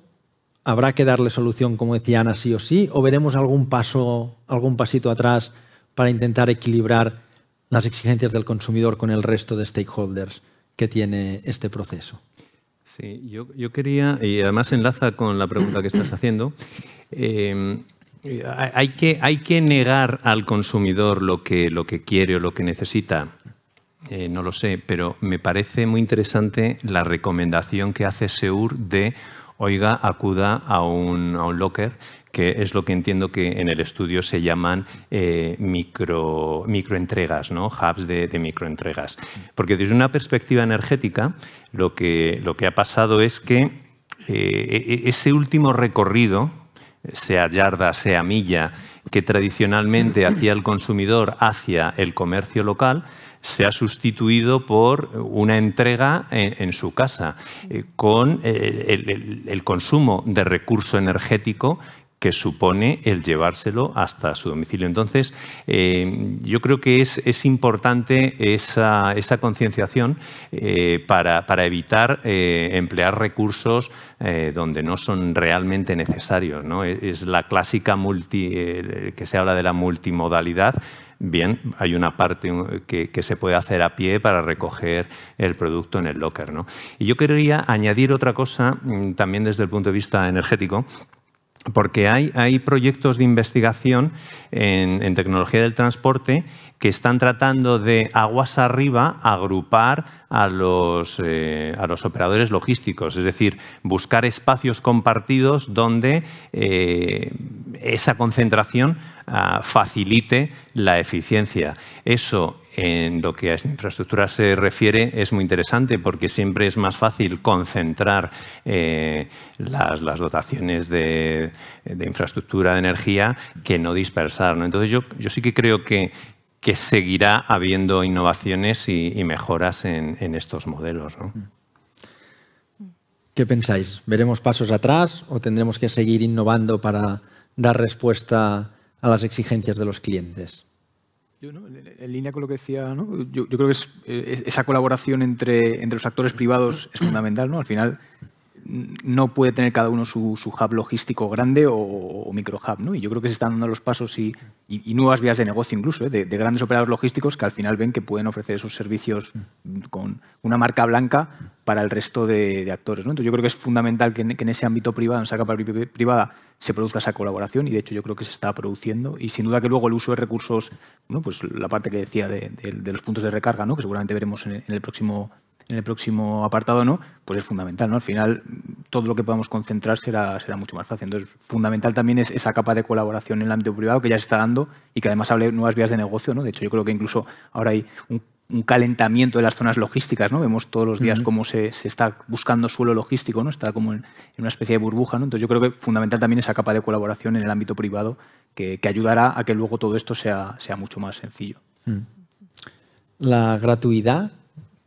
¿Habrá que darle solución, como decía Ana, sí o sí? ¿O veremos algún paso, algún pasito atrás para intentar equilibrar las exigencias del consumidor con el resto de stakeholders que tiene este proceso?
Sí, yo, quería, y además enlaza con la pregunta que estás haciendo, eh, hay, que, hay que negar al consumidor lo que, lo que quiere o lo que necesita. Eh, no lo sé, pero me parece muy interesante la recomendación que hace SEUR de oiga, acuda a un, locker, que es lo que entiendo que en el estudio se llaman eh, micro, microentregas, ¿no? hubs de, microentregas. Porque desde una perspectiva energética, lo que, ha pasado es que eh, e, e, ese último recorrido, sea yarda, sea milla, que tradicionalmente hacía el consumidor hacia el comercio local, se ha sustituido por una entrega en, su casa, eh, con eh, el, consumo de recurso energético que supone el llevárselo hasta su domicilio. Entonces, eh, yo creo que es, importante esa, concienciación para, evitar emplear recursos donde no son realmente necesarios. ¿no? Es, la clásica multi, que se habla de la multimodalidad, Bien, hay una parte eh, que, se puede hacer a pie para recoger el producto en el locker. Y yo quería añadir otra cosa mm, también desde el punto de vista energético. Porque hay, hay proyectos de investigación en, tecnología del transporte que están tratando de aguas arriba agrupar a los, eh, a los, operadores logísticos, es decir, buscar espacios compartidos donde eh, esa concentración facilite la eficiencia. Eso en lo que a infraestructura se refiere es muy interesante porque siempre es más fácil concentrar eh, las, dotaciones de, infraestructura de energía que no dispersar. Entonces yo, yo sí que creo que, que seguirá habiendo innovaciones y, mejoras en, estos modelos.
¿Qué pensáis? ¿Veremos pasos atrás o tendremos que seguir innovando para dar respuesta a las exigencias de los clientes.
Yo, En línea con lo que decía, yo, creo que es, esa colaboración entre, entre los actores privados es fundamental. ¿no? Al final, no puede tener cada uno su, hub logístico grande o, micro hub. ¿no? Y yo creo que se están dando los pasos y, nuevas vías de negocio incluso, ¿eh? de, grandes operadores logísticos que al final ven que pueden ofrecer esos servicios con una marca blanca para el resto de, actores. Entonces yo creo que es fundamental que en, ese ámbito privado, en esa capa privada, se produzca esa colaboración y de hecho yo creo que se está produciendo y sin duda que luego el uso de recursos, ¿no? pues la parte que decía de, los puntos de recarga, ¿no? que seguramente veremos en el próximo en el próximo apartado no, pues es fundamental. ¿no? Al final, todo lo que podamos concentrar será, será mucho más fácil. Entonces, fundamental también es esa capa de colaboración en el ámbito privado que ya se está dando y que además hable nuevas vías de negocio. ¿no? De hecho, yo creo que incluso ahora hay un calentamiento de las zonas logísticas, ¿no? Vemos todos los días cómo se, está buscando suelo logístico, ¿no? Está como en, una especie de burbuja, ¿no? Entonces yo creo que fundamental también esa capa de colaboración en el ámbito privado que, ayudará a que luego todo esto sea, sea mucho más sencillo.
Mm. La gratuidad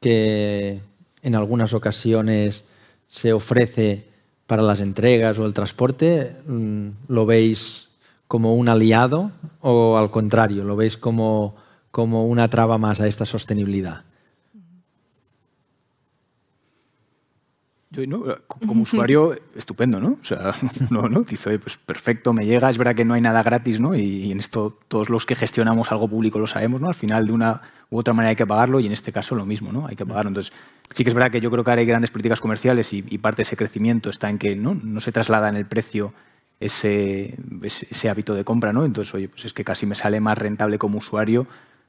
que en algunas ocasiones se ofrece para las entregas o el transporte, mm, ¿lo veis como un aliado o al contrario, lo veis como, como una traba más a esta sostenibilidad?
Yo, no, como usuario, estupendo, ¿no? O sea, no, no, dice, pues perfecto, me llega, es verdad que no hay nada gratis, ¿no? Y, en esto todos los que gestionamos algo público lo sabemos, ¿no? Al final de una u otra manera hay que pagarlo y en este caso lo mismo, ¿no? Hay que pagarlo. Entonces, sí que es verdad que yo creo que ahora hay grandes políticas comerciales y, parte de ese crecimiento está en que ¿no? se traslada en el precio ese, ese, ese hábito de compra, ¿no? Entonces, oye, pues es que casi me sale más rentable como usuario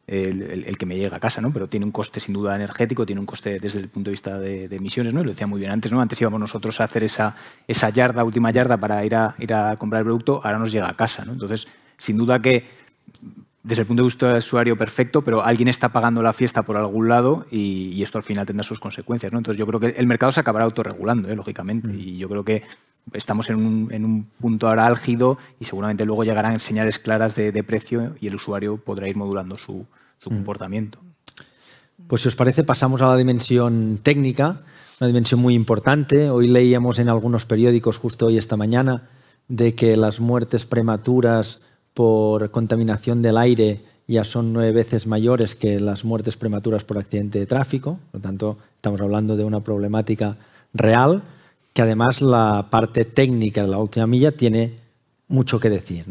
el, que me llega a casa, ¿no? Pero tiene un coste sin duda energético, tiene un coste desde el punto de vista de, emisiones, ¿no? lo decía muy bien antes, ¿no? Antes íbamos nosotros a hacer esa, esa yarda, última yarda para ir a, ir a comprar el producto, ahora nos llega a casa, ¿no? Entonces, sin duda que desde el punto de vista del usuario perfecto, pero alguien está pagando la fiesta por algún lado y, esto al final tendrá sus consecuencias, ¿no? Entonces yo creo que el mercado se acabará autorregulando, ¿eh? lógicamente, mm. y yo creo que estamos en un, punto ahora álgido y seguramente luego llegarán señales claras de, precio y el usuario podrá ir modulando su, mm. comportamiento.
Pues si os parece pasamos a la dimensión técnica, una dimensión muy importante. Hoy leíamos en algunos periódicos, justo hoy esta mañana, de que las muertes prematuras por contaminación del aire ya son nueve veces mayores que las muertes prematuras por accidente de tráfico. Por lo tanto, estamos hablando de una problemática real que además la parte técnica de la última milla tiene mucho que decir.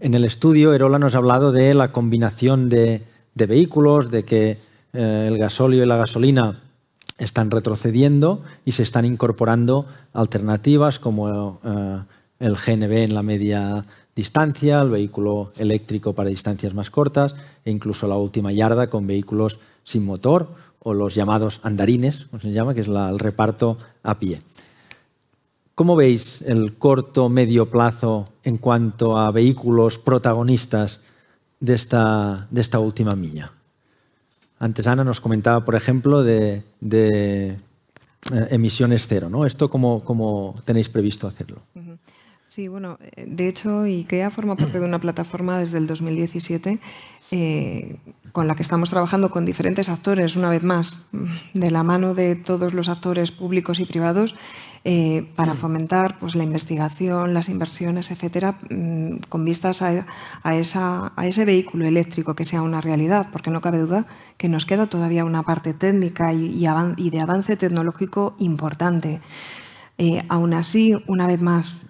En el estudio, Erola nos ha hablado de la combinación de, vehículos, de que eh, el gasóleo y la gasolina están retrocediendo y se están incorporando alternativas como eh, el GNB en la media distancia, el vehículo eléctrico para distancias más cortas e incluso la última yarda con vehículos sin motor o los llamados andarines, como se llama, que es el reparto a pie. ¿Cómo veis el corto, medio plazo en cuanto a vehículos protagonistas de esta, de esta última milla? Antes Ana nos comentaba, por ejemplo, de, eh, emisiones cero. ¿no? ¿Esto cómo, cómo tenéis previsto hacerlo?
Sí, bueno, eh, de hecho IKEA forma parte de una plataforma desde el 2017 eh, con la que estamos trabajando con diferentes actores, una vez más, de la mano de todos los actores públicos y privados, eh, para fomentar pues, la investigación, las inversiones, etcétera, mm, con vistas a, a, ese vehículo eléctrico que sea una realidad, porque no cabe duda que nos queda todavía una parte técnica y, de avance tecnológico importante. Eh, aún así, una vez más,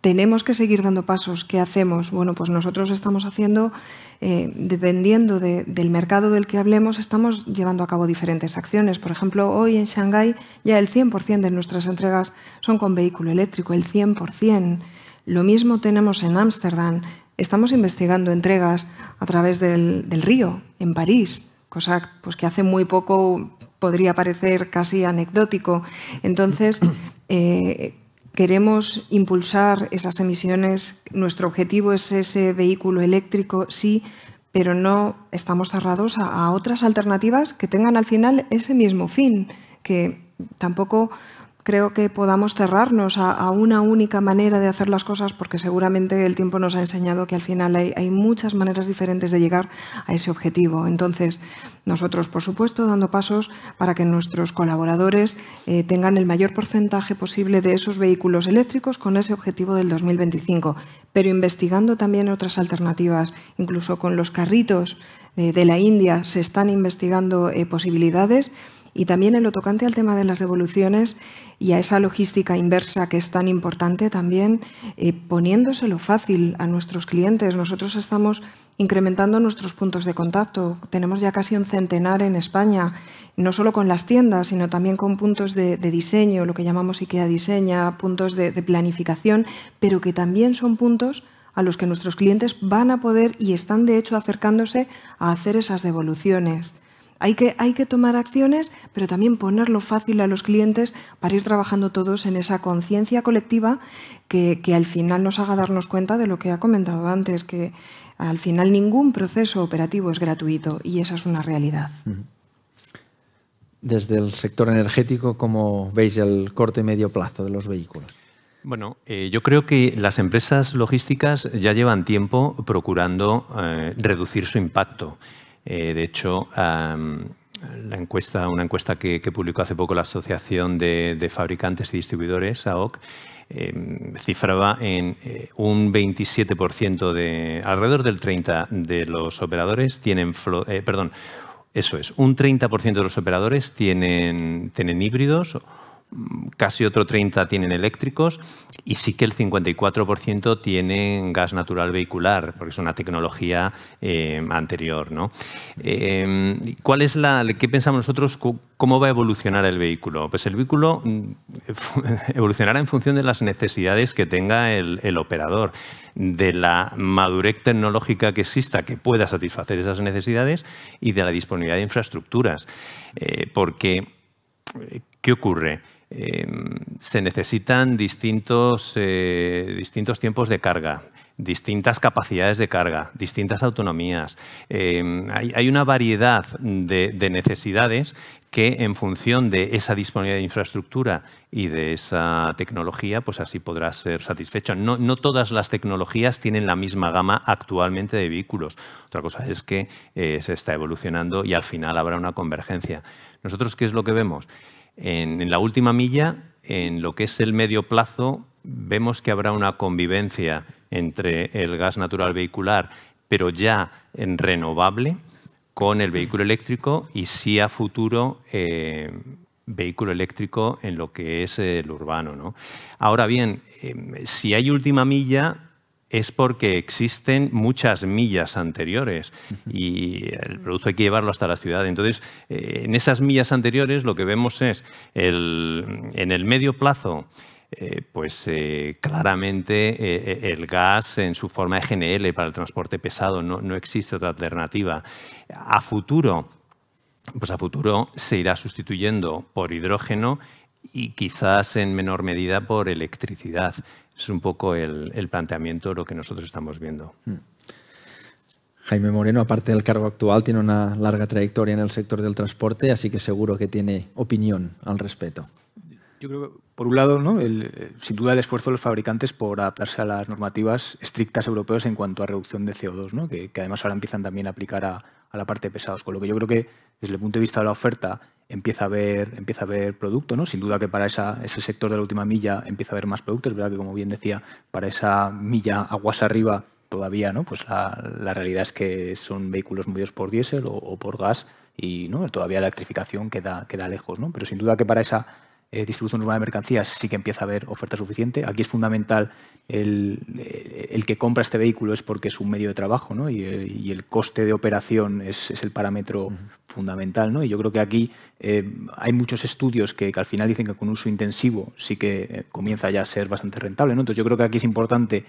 tenemos que seguir dando pasos. ¿Qué hacemos? Bueno, pues nosotros estamos haciendo, eh, dependiendo del mercado del que hablemos, estamos llevando a cabo diferentes acciones. Por ejemplo, hoy en Shanghái ya el 100% de nuestras entregas son con vehículo eléctrico, el 100%. Lo mismo tenemos en Ámsterdam. Estamos investigando entregas a través del, río, en París, cosa pues, que hace muy poco podría parecer casi anecdótico. Entonces, eh, Queremos impulsar esas emisiones. Nuestro objetivo es ese vehículo eléctrico, sí, pero no estamos cerrados a, otras alternativas que tengan al final ese mismo fin, que tampoco creo que podamos cerrarnos a, una única manera de hacer las cosas, porque seguramente el tiempo nos ha enseñado que al final hay, muchas maneras diferentes de llegar a ese objetivo. Entonces, nosotros, por supuesto, dando pasos para que nuestros colaboradores eh, tengan el mayor porcentaje posible de esos vehículos eléctricos con ese objetivo del 2025, pero investigando también otras alternativas, incluso con los carritos eh, de la India se están investigando eh, posibilidades. Y también en lo tocante al tema de las devoluciones y a esa logística inversa que es tan importante, también eh, poniéndoselo fácil a nuestros clientes. Nosotros estamos incrementando nuestros puntos de contacto. Tenemos ya casi un centenar en España, no solo con las tiendas, sino también con puntos de, diseño, lo que llamamos IKEA Diseña, puntos de planificación, pero que también son puntos a los que nuestros clientes van a poder y están de hecho acercándose a hacer esas devoluciones. Hay que, tomar acciones, pero también ponerlo fácil a los clientes para ir trabajando todos en esa conciencia colectiva que, al final nos haga darnos cuenta de lo que ha comentado antes, que al final ningún proceso operativo es gratuito y esa es una realidad.
desde el sector energético, ¿cómo veis el corte medio plazo de los vehículos?
Bueno, eh, yo creo que las empresas logísticas ya llevan tiempo procurando eh, reducir su impacto. Eh, de hecho, um, la encuesta, una encuesta que, que, publicó hace poco la Asociación de, de Fabricantes y Distribuidores, AOC, eh, em, cifraba en eh, un 27% de, alrededor del 30% de los operadores tienen, eh, perdón, eso es, un 30% de los operadores tienen, tienen híbridos casi otro 30% tienen eléctricos y sí que el 54% tienen gas natural vehicular, porque es una tecnología eh, anterior. ¿no? Eh, ¿cuál es la, ¿Qué pensamos nosotros? ¿Cómo va a evolucionar el vehículo? Pues el vehículo mm, evolucionará en función de las necesidades que tenga el, operador, de la madurez tecnológica que exista que pueda satisfacer esas necesidades y de la disponibilidad de infraestructuras. Eh, porque, ¿qué ocurre? Em, se necesitan distintos, eh, distintos tiempos de carga distintas capacidades de carga, distintas autonomías. Em, hay, una variedad de, necesidades que en función de esa disponibilidad de infraestructura y de esa tecnología, pues así podrá ser satisfecho. No, todas las tecnologías tienen la misma gama actualmente de vehículos. Otra cosa es que eh, se está evolucionando y al final habrá una convergencia. ¿Nosotros qué es lo que vemos? En, la última milla, en lo que es el medio plazo, vemos que habrá una convivencia entre el gas natural vehicular, pero ya en renovable, con el vehículo eléctrico y sí a futuro eh, vehículo eléctrico en lo que es el urbano. Ahora bien, eh, si hay última milla, es porque existen muchas millas anteriores y el producto hay que llevarlo hasta la ciudad. Entonces, eh, en esas millas anteriores lo que vemos es en el medio plazo, eh, pues eh, claramente el gas en su forma de GNL para el transporte pesado no, no existe otra alternativa. A futuro, pues a futuro se irá sustituyendo por hidrógeno y quizás en menor medida por electricidad. Es un poco el, planteamiento de lo que nosotros estamos viendo.
Hmm.
Jaime Moreno, aparte del cargo actual, tiene una larga trayectoria en el sector del transporte, así que seguro que tiene opinión al respecto.
Yo creo que, por un lado, ¿no? Eh, sin duda el esfuerzo de los fabricantes por adaptarse a las normativas estrictas europeas en cuanto a reducción de CO2, ¿no? que, además ahora empiezan también a aplicar a, a, la parte de pesados. Con lo que yo creo que desde el punto de vista de la oferta empieza a haber, empieza a producto, ¿no? Sin duda que para esa, ese sector de la última milla empieza a haber más productos, verdad que como bien decía, para esa milla aguas arriba todavía, ¿no? Pues la, realidad es que son vehículos movidos por diésel o, o, por gas y ¿no? todavía la electrificación queda, queda lejos, ¿no? Pero sin duda que para esa eh, distribución urbana de mercancías sí que empieza a haber oferta suficiente. Aquí es fundamental el, eh, que compra este vehículo es porque es un medio de trabajo eh, y, el coste de operación es, el parámetro fundamental. Y yo creo que aquí hay muchos estudios que, al final dicen que con uso intensivo sí que comienza ya a ser bastante rentable. Entonces yo creo que aquí es importante,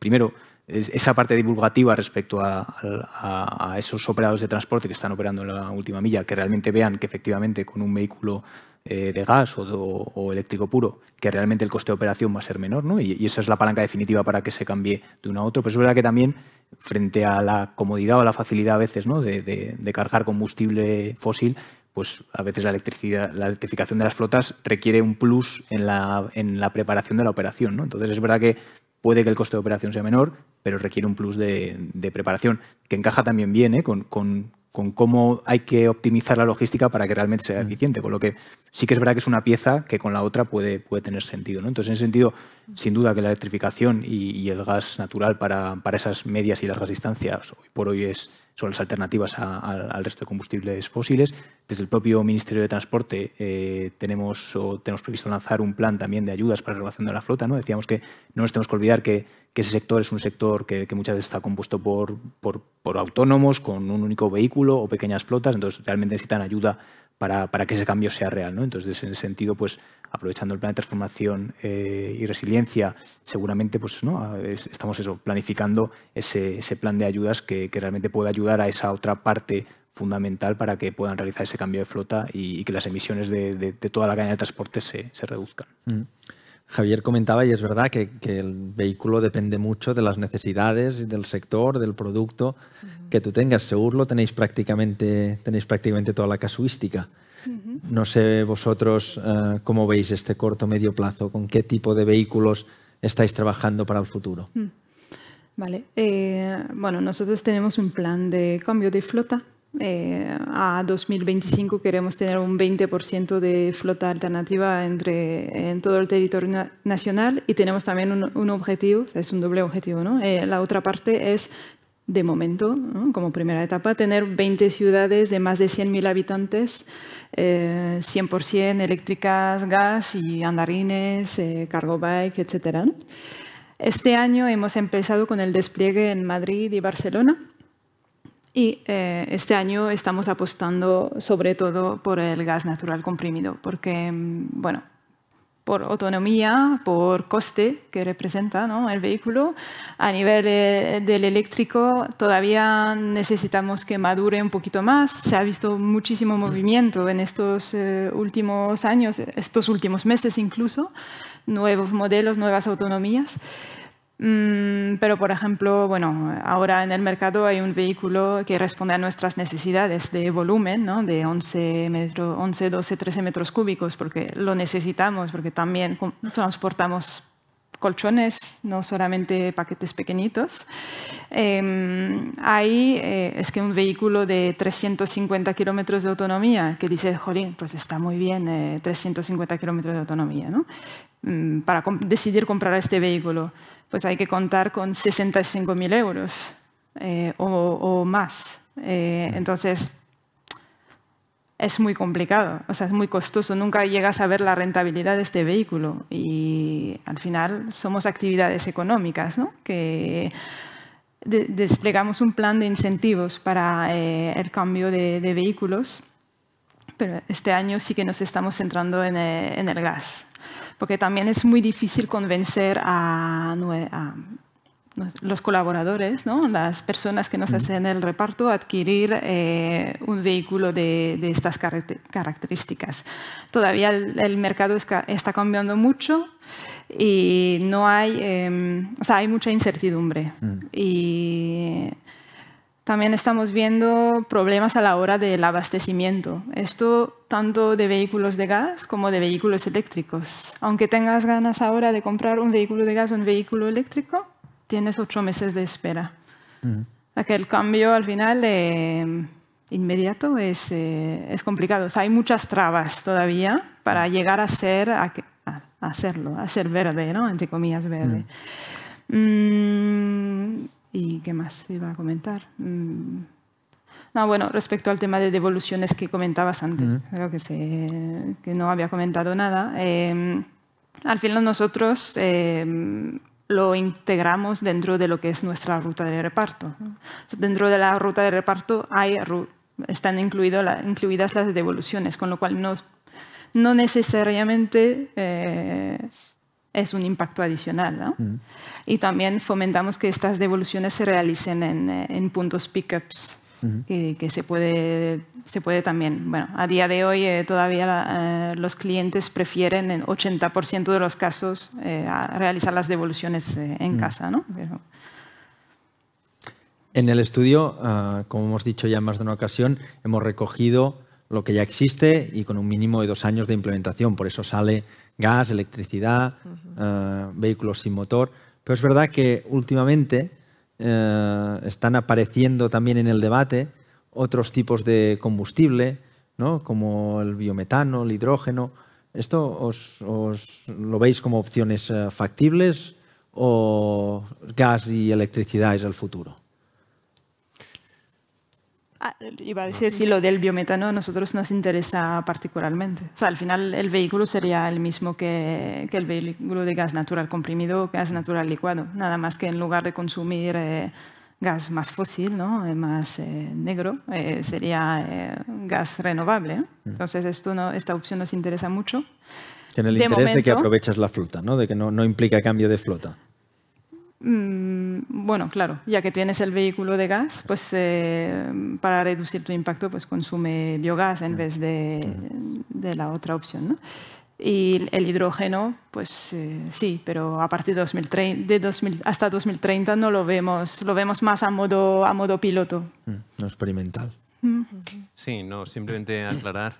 primero, esa parte divulgativa respecto a, a, esos operadores de transporte que están operando en la última milla, que realmente vean que efectivamente con un vehículo eh, de gas o, eléctrico puro, que realmente el coste de operación va a ser menor, ¿no? Y, esa es la palanca definitiva para que se cambie de uno a otro. Pero es verdad que también, frente a la comodidad o la facilidad a veces ¿no? de, cargar combustible fósil, pues a veces la, electricidad, la electrificación de las flotas requiere un plus en la, en la preparación de la operación. ¿no? Entonces es verdad que puede que el coste de operación sea menor, pero requiere un plus de, preparación, que encaja también bien ¿eh? con, con cómo hay que optimizar la logística para que realmente sea mm. eficiente. Con lo que sí que es verdad que es una pieza que con la otra puede, puede tener sentido. ¿no? Entonces, en ese sentido, sin duda que la electrificación y, el gas natural para, para, esas medias y largas distancias hoy por hoy es, son las alternativas al resto de combustibles fósiles. Desde el propio Ministerio de Transporte eh, tenemos, tenemos previsto lanzar un plan también de ayudas para la renovación de la flota. ¿no? Decíamos que no nos tenemos que olvidar que, ese sector es un sector que, muchas veces está compuesto por, por, autónomos, con un único vehículo o pequeñas flotas, entonces realmente necesitan ayuda para, para, que ese cambio sea real. Entonces, en ese sentido, pues, aprovechando el plan de transformación eh, y resiliencia, seguramente pues, ¿no? Ah, estamos eso, planificando ese, plan de ayudas que, realmente pueda ayudar a esa otra parte fundamental para que puedan realizar ese cambio de flota y, que las emisiones de, toda la cadena de transporte se, se reduzcan. Mm. Javier comentaba, y es verdad, que, el vehículo depende mucho de las
necesidades del sector, del producto que tú tengas. Seguro tenéis prácticamente, tenéis prácticamente toda la casuística. No sé vosotros eh, cómo veis este corto medio plazo, con qué tipo de vehículos estáis trabajando para el futuro.
Mm.
Vale. Eh, bueno, nosotros tenemos un plan de cambio de flota eh, a 2025 queremos tener un 20% de flota alternativa entre, en todo el territorio nacional y tenemos también un, objetivo, es un doble objetivo. ¿no? Eh, la otra parte es, de momento, como primera etapa, tener 20 ciudades de más de 100.000 habitantes, 100% eh, eléctricas, gas y andarines, cargo bike, etc. Este año hemos empezado con el despliegue en Madrid y Barcelona y eh, este año estamos apostando sobre todo por el gas natural comprimido, porque, mm, bueno, por autonomía, por coste que representa el vehículo. A nivel eh, del eléctrico todavía necesitamos que madure un poquito más. Se ha visto muchísimo movimiento en estos eh, últimos años, estos últimos meses incluso, nuevos modelos, nuevas autonomías. Mm, pero, por ejemplo, bueno, ahora en el mercado hay un vehículo que responde a nuestras necesidades de volumen, ¿no? de 11, 11, 12, 13 metros cúbicos, porque lo necesitamos, porque también transportamos colchones, no solamente paquetes pequeñitos. Em, eh, hay, es que un vehículo de 350 kilómetros de autonomía, que dice, jolín, pues está muy bien 350 eh, kilómetros de autonomía, ¿no? Mm, para decidir comprar este vehículo pues hay que contar con 65.000 euros eh, o, más. Eh, entonces, es muy complicado, o sea, es muy costoso. Nunca llegas a ver la rentabilidad de este vehículo y al final somos actividades económicas, ¿no? Que desplegamos un plan de incentivos para eh, el cambio de, vehículos, pero este año sí que nos estamos centrando en el gas porque también es muy difícil convencer a, los colaboradores, las personas que nos hacen el reparto, adquirir eh, un vehículo de, estas características. Todavía el, mercado está cambiando mucho y no hay, em, hay mucha incertidumbre. Mm también estamos viendo problemas a la hora del abastecimiento. Esto tanto de vehículos de gas como de vehículos eléctricos. Aunque tengas ganas ahora de comprar un vehículo de gas o un vehículo eléctrico, tienes ocho meses de espera. aquel el cambio al final eh, inmediato es, eh, complicado. hay muchas trabas todavía para llegar a ser, a, hacerlo, verde, ¿no? entre comillas verde. ¿Y qué más iba a comentar? Mm. No, bueno, respecto al tema de devoluciones que comentabas antes, creo que, se, no había comentado nada. Em, al final nosotros em, lo integramos dentro de lo que es nuestra ruta de reparto. Dentro de la ruta de reparto hay, están incluidas las devoluciones, con lo cual no, necesariamente... Eh, es un impacto adicional. Mm. Y también fomentamos que estas devoluciones se realicen en, eh, puntos pickups. que, se, puede, se puede también. Bueno, a día de hoy eh, todavía eh, los clientes prefieren en 80% de los casos realizar las devoluciones en mm. casa. ¿no?
En el estudio, ah, como hemos dicho ya más de una ocasión, hemos recogido lo que ya existe y con un mínimo de dos años de implementación. Por eso sale gas, electricidad, eh, vehículos sin motor. Pero es verdad que últimamente eh, están apareciendo también en el debate otros tipos de combustible, ¿no? como el biometano, el hidrógeno. ¿Esto os, lo veis como opciones eh, factibles o gas y electricidad es el futuro?
Ah, iba a decir, sí, lo del biometano a nosotros nos interesa particularmente. O sea, al final el vehículo sería el mismo que, el vehículo de gas natural comprimido o gas natural licuado. Nada más que en lugar de consumir eh, gas más fósil, ¿no? Eh, más eh, negro, sería gas renovable. Mm. Entonces, esto no, esta opción nos interesa mucho. En el interés de que aprovechas
la flota, ¿no? de que no, no implica cambio de flota.
Mm, bueno, claro, ya que tienes el vehículo de gas, pues eh, para reducir tu impacto, pues consume biogás en vez de, la otra opción. Y el hidrógeno, pues eh, sí, pero a partir de, 2030, de 2000, hasta 2030 no lo vemos, lo vemos más a modo, a modo piloto.
Mm, no experimental. Sí, no, simplemente aclarar.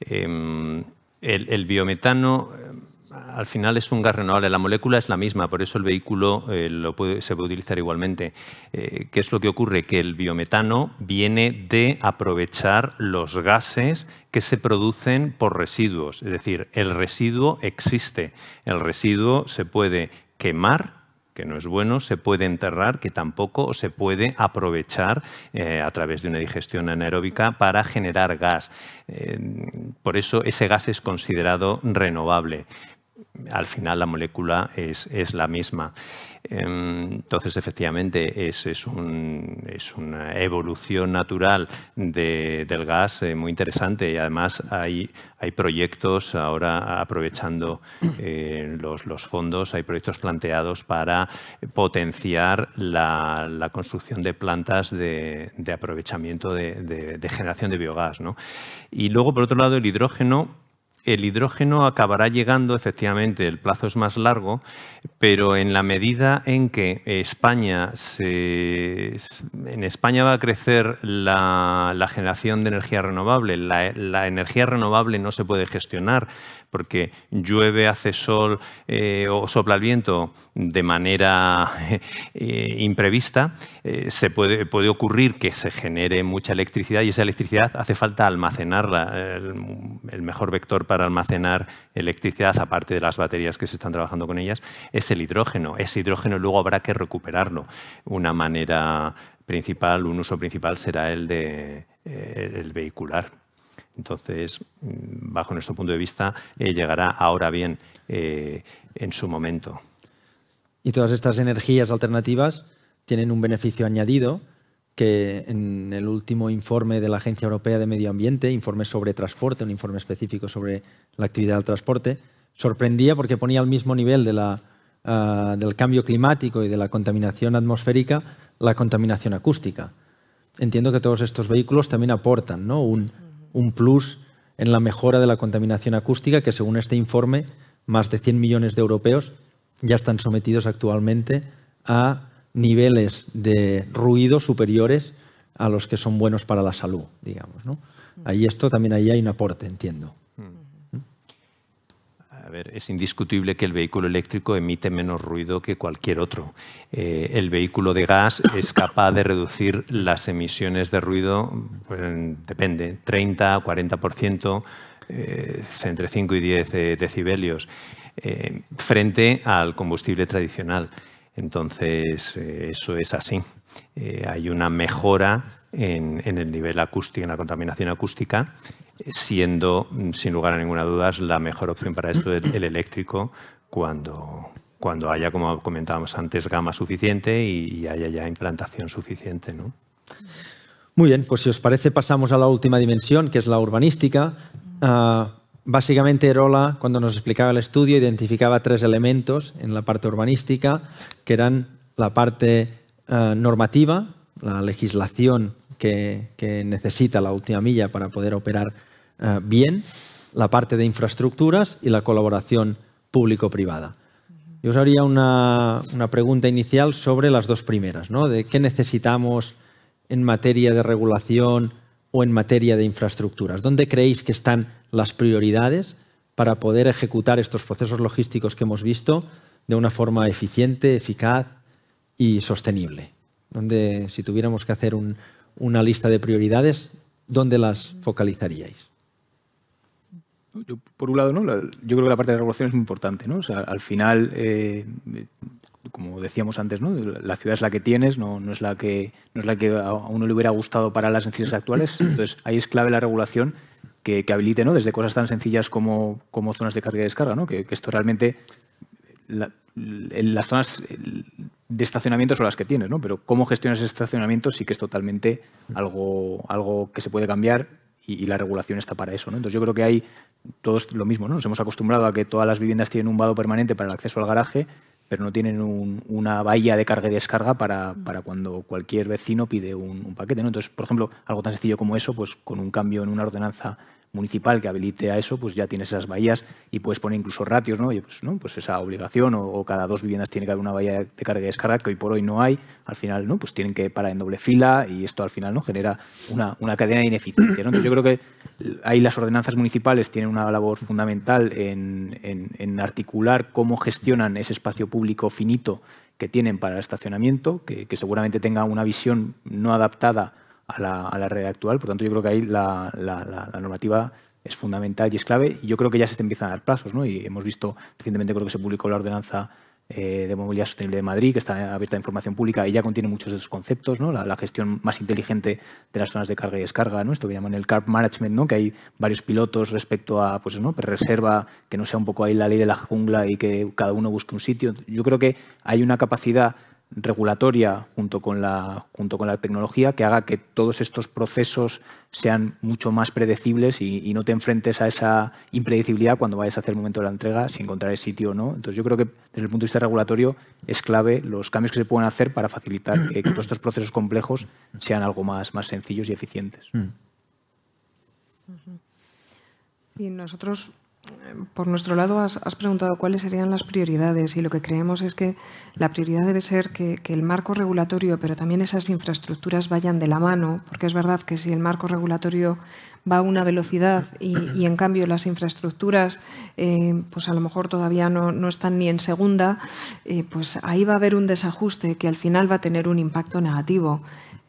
Em, el biometano em, al final es un gas renovable. La molécula es la misma, por eso el vehículo eh, lo puede, se puede utilizar igualmente. Eh, ¿Qué es lo que ocurre? Que el biometano viene de aprovechar los gases que se producen por residuos. Es decir, el residuo existe. El residuo se puede quemar que no es bueno, se puede enterrar, que tampoco se puede aprovechar eh, a través de una digestión anaeróbica para generar gas. por eso ese gas es considerado renovable al final la molécula es, la misma. Em, entonces, efectivamente, es, es, una evolución natural del gas eh, muy interesante y además hay, proyectos ahora aprovechando eh, los, fondos, hay proyectos planteados para potenciar la, construcción de plantas de, aprovechamiento de, generación de biogás. Y luego, por otro lado, el hidrógeno el hidrógeno acabará llegando, efectivamente, el plazo es más largo, pero en la medida en que España se, en España va a crecer la, generación de energía renovable, la energía renovable no se puede gestionar, porque llueve, hace sol eh, o sopla el viento de manera eh, imprevista, eh, se puede, ocurrir que se genere mucha electricidad y esa electricidad hace falta almacenarla. El, mejor vector para almacenar electricidad, aparte de las baterías que se están trabajando con ellas, es el hidrógeno. Ese hidrógeno luego habrá que recuperarlo. Una manera principal, un uso principal será el de el vehicular. Entonces, mm, bajo nuestro punto de vista, llegará ahora bien eh, en su momento.
Y todas estas energías alternativas tienen un beneficio añadido que en el último informe de la Agencia Europea de Medio Ambiente, informe sobre transporte, un informe específico sobre la actividad del transporte, sorprendía porque ponía al mismo nivel ah, del cambio climático y de la contaminación atmosférica la contaminación acústica. Entiendo que todos estos vehículos también aportan ¿no? un, un plus en la mejora de la contaminación acústica, que según este informe, más de 100 millones de europeos ya están sometidos actualmente a niveles de ruido superiores a los que son buenos para la salud, digamos. ¿no? Ahí esto también ahí hay un aporte, entiendo
es indiscutible que el vehículo eléctrico emite menos ruido que cualquier otro. Eh, el vehículo de gas es capaz de reducir las emisiones de ruido, pues, depende, 30, 40%, ciento, eh, entre 5 y 10 eh, decibelios, frente al combustible tradicional. Entonces, eso es así. hay una mejora en el nivel acústico, en la contaminación acústica siendo, sin lugar a ninguna duda, la mejor opción para esto el eléctrico cuando, cuando haya, como comentábamos antes, gama suficiente y, haya ya implantación suficiente.
Muy bien, pues si os parece pasamos a la última dimensión, que es la urbanística. Ah, básicamente Erola, cuando nos explicaba el estudio, identificaba tres elementos en la parte urbanística, que eran la parte ah, normativa, la legislación que necesita la última milla para poder operar eh, bien la parte de infraestructuras y la colaboración público-privada. Yo os haría una, pregunta inicial sobre las dos primeras, ¿no? De qué necesitamos en materia de regulación o en materia de infraestructuras. ¿Dónde creéis que están las prioridades para poder ejecutar estos procesos logísticos que hemos visto de una forma eficiente, eficaz y sostenible? si tuviéramos que hacer una lista de prioridades, ¿dónde las focalizaríais?
por un lado, ¿no? yo creo que la parte de regulación es muy importante. ¿no? al final, eh, como decíamos antes, ¿no? la ciudad es la que tienes, no, es la que, es la que a uno le hubiera gustado para las necesidades actuales. Entonces, ahí es clave la regulación que, habilite ¿no? desde cosas tan sencillas como, como zonas de carga y descarga, ¿no? que, esto realmente... las zonas de estacionamiento son las que tienes, ¿no? Pero cómo gestionas ese estacionamiento sí que es totalmente algo, algo que se puede cambiar y, la regulación está para eso. ¿no? Entonces yo creo que hay todos lo mismo, ¿no? nos hemos acostumbrado a que todas las viviendas tienen un vado permanente para el acceso al garaje, pero no tienen una bahía de carga y descarga para, cuando cualquier vecino pide un, paquete. ¿no? Entonces, por ejemplo, algo tan sencillo como eso, pues con un cambio en una ordenanza municipal que habilite a eso, pues ya tienes esas bahías y puedes poner incluso ratios, ¿no? y pues, ¿no? pues esa obligación o, cada dos viviendas tiene que haber una bahía de carga y descarga que hoy por hoy no hay. Al final, ¿no? Pues tienen que parar en doble fila y esto al final, ¿no? Genera una, cadena de ineficiencia, Entonces yo creo que ahí las ordenanzas municipales tienen una labor fundamental en, articular cómo gestionan ese espacio público finito que tienen para el estacionamiento, que, que seguramente tenga una visión no adaptada a la, red actual. Por tanto, yo creo que ahí la, normativa es fundamental y es clave. Y yo creo que ya se te empiezan a dar plazos. ¿no? Y hemos visto recientemente, creo que se publicó la ordenanza eh, de movilidad sostenible de Madrid, que está abierta a información pública y ya contiene muchos de esos conceptos, ¿no? la, gestión más inteligente de las zonas de carga y descarga, ¿no? esto que llaman el Carp management, ¿no? que hay varios pilotos respecto a pues, ¿no? Pues reserva, que no sea un poco ahí la ley de la jungla y que cada uno busque un sitio. Yo creo que hay una capacidad regulatoria junto con, la, junto con la tecnología que haga que todos estos procesos sean mucho más predecibles y, no te enfrentes a esa impredecibilidad cuando vayas a hacer el momento de la entrega, si encontrar el sitio o no. Entonces yo creo que desde el punto de vista regulatorio es clave los cambios que se pueden hacer para facilitar que, todos estos procesos complejos sean algo más, más sencillos y eficientes.
Mm. nosotros por nuestro lado has, preguntado cuáles serían las prioridades y lo que creemos es que la prioridad debe ser que, el marco regulatorio, pero también esas infraestructuras vayan de la mano, porque es verdad que si el marco regulatorio va a una velocidad y, en cambio las infraestructuras eh, pues a lo mejor todavía no, están ni en segunda, eh, pues ahí va a haber un desajuste que al final va a tener un impacto negativo.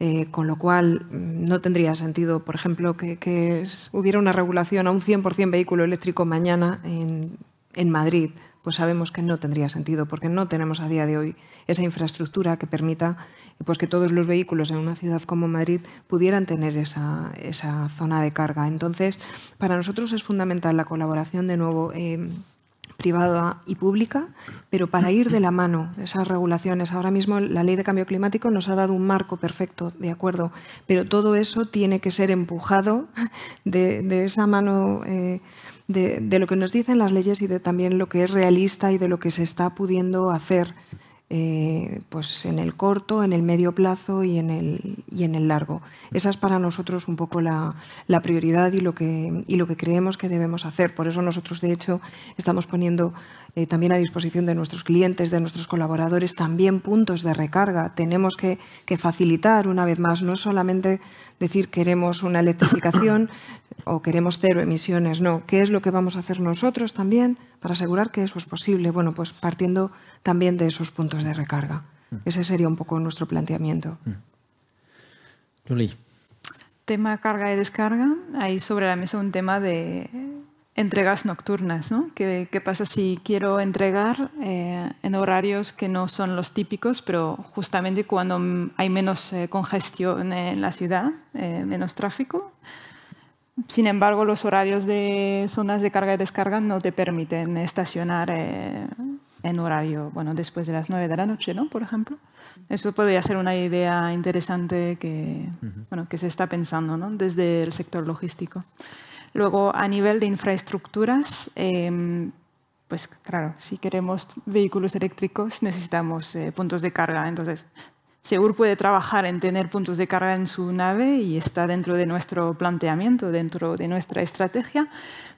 Eh, con lo cual mm, no tendría sentido, por ejemplo, que, hubiera una regulación a un 100% vehículo eléctrico mañana en, Madrid. Pues sabemos que no tendría sentido porque no tenemos a día de hoy esa infraestructura que permita eh, pues, que todos los vehículos en una ciudad como Madrid pudieran tener esa, zona de carga. Entonces, para nosotros es fundamental la colaboración de nuevo. Eh, privada y pública, pero para ir de la mano esas regulaciones. Ahora mismo la ley de cambio climático nos ha dado un marco perfecto, de acuerdo, pero todo eso tiene que ser empujado de, esa mano. Eh, de, de, lo que nos dicen las leyes y de también lo que es realista y de lo que se está pudiendo hacer. Eh, pues en el corto, en el medio plazo y en el, y en el largo. Esa es para nosotros un poco la, prioridad y lo, que, lo que creemos que debemos hacer. Por eso nosotros, de hecho, estamos poniendo eh, también a disposición de nuestros clientes, de nuestros colaboradores, también puntos de recarga. Tenemos que, que facilitar una vez más, no solamente decir queremos una electrificación o queremos cero emisiones, no, qué es lo que vamos a hacer nosotros también para asegurar que eso es posible. Bueno, pues partiendo también de esos puntos de recarga. Mm. Ese sería un poco nuestro planteamiento. Juli. Mm.
Tema carga y descarga. Hay sobre la mesa un tema de entregas nocturnas. ¿no? ¿Qué, pasa si quiero entregar eh, en horarios que no son los típicos, pero justamente cuando hay menos eh, congestión en la ciudad, eh, menos tráfico? Sin embargo, los horarios de zonas de carga y descarga no te permiten estacionar en horario, bueno, después de las 9 de la noche, ¿no? Por ejemplo. Eso podría ser una idea interesante que, bueno, que se está pensando ¿no? desde el sector logístico. Luego, a nivel de infraestructuras, em, pues claro, si queremos vehículos eléctricos necesitamos eh, puntos de carga. Entonces, Segur puede trabajar en tener puntos de carga en su nave y está dentro de nuestro planteamiento, dentro de nuestra estrategia,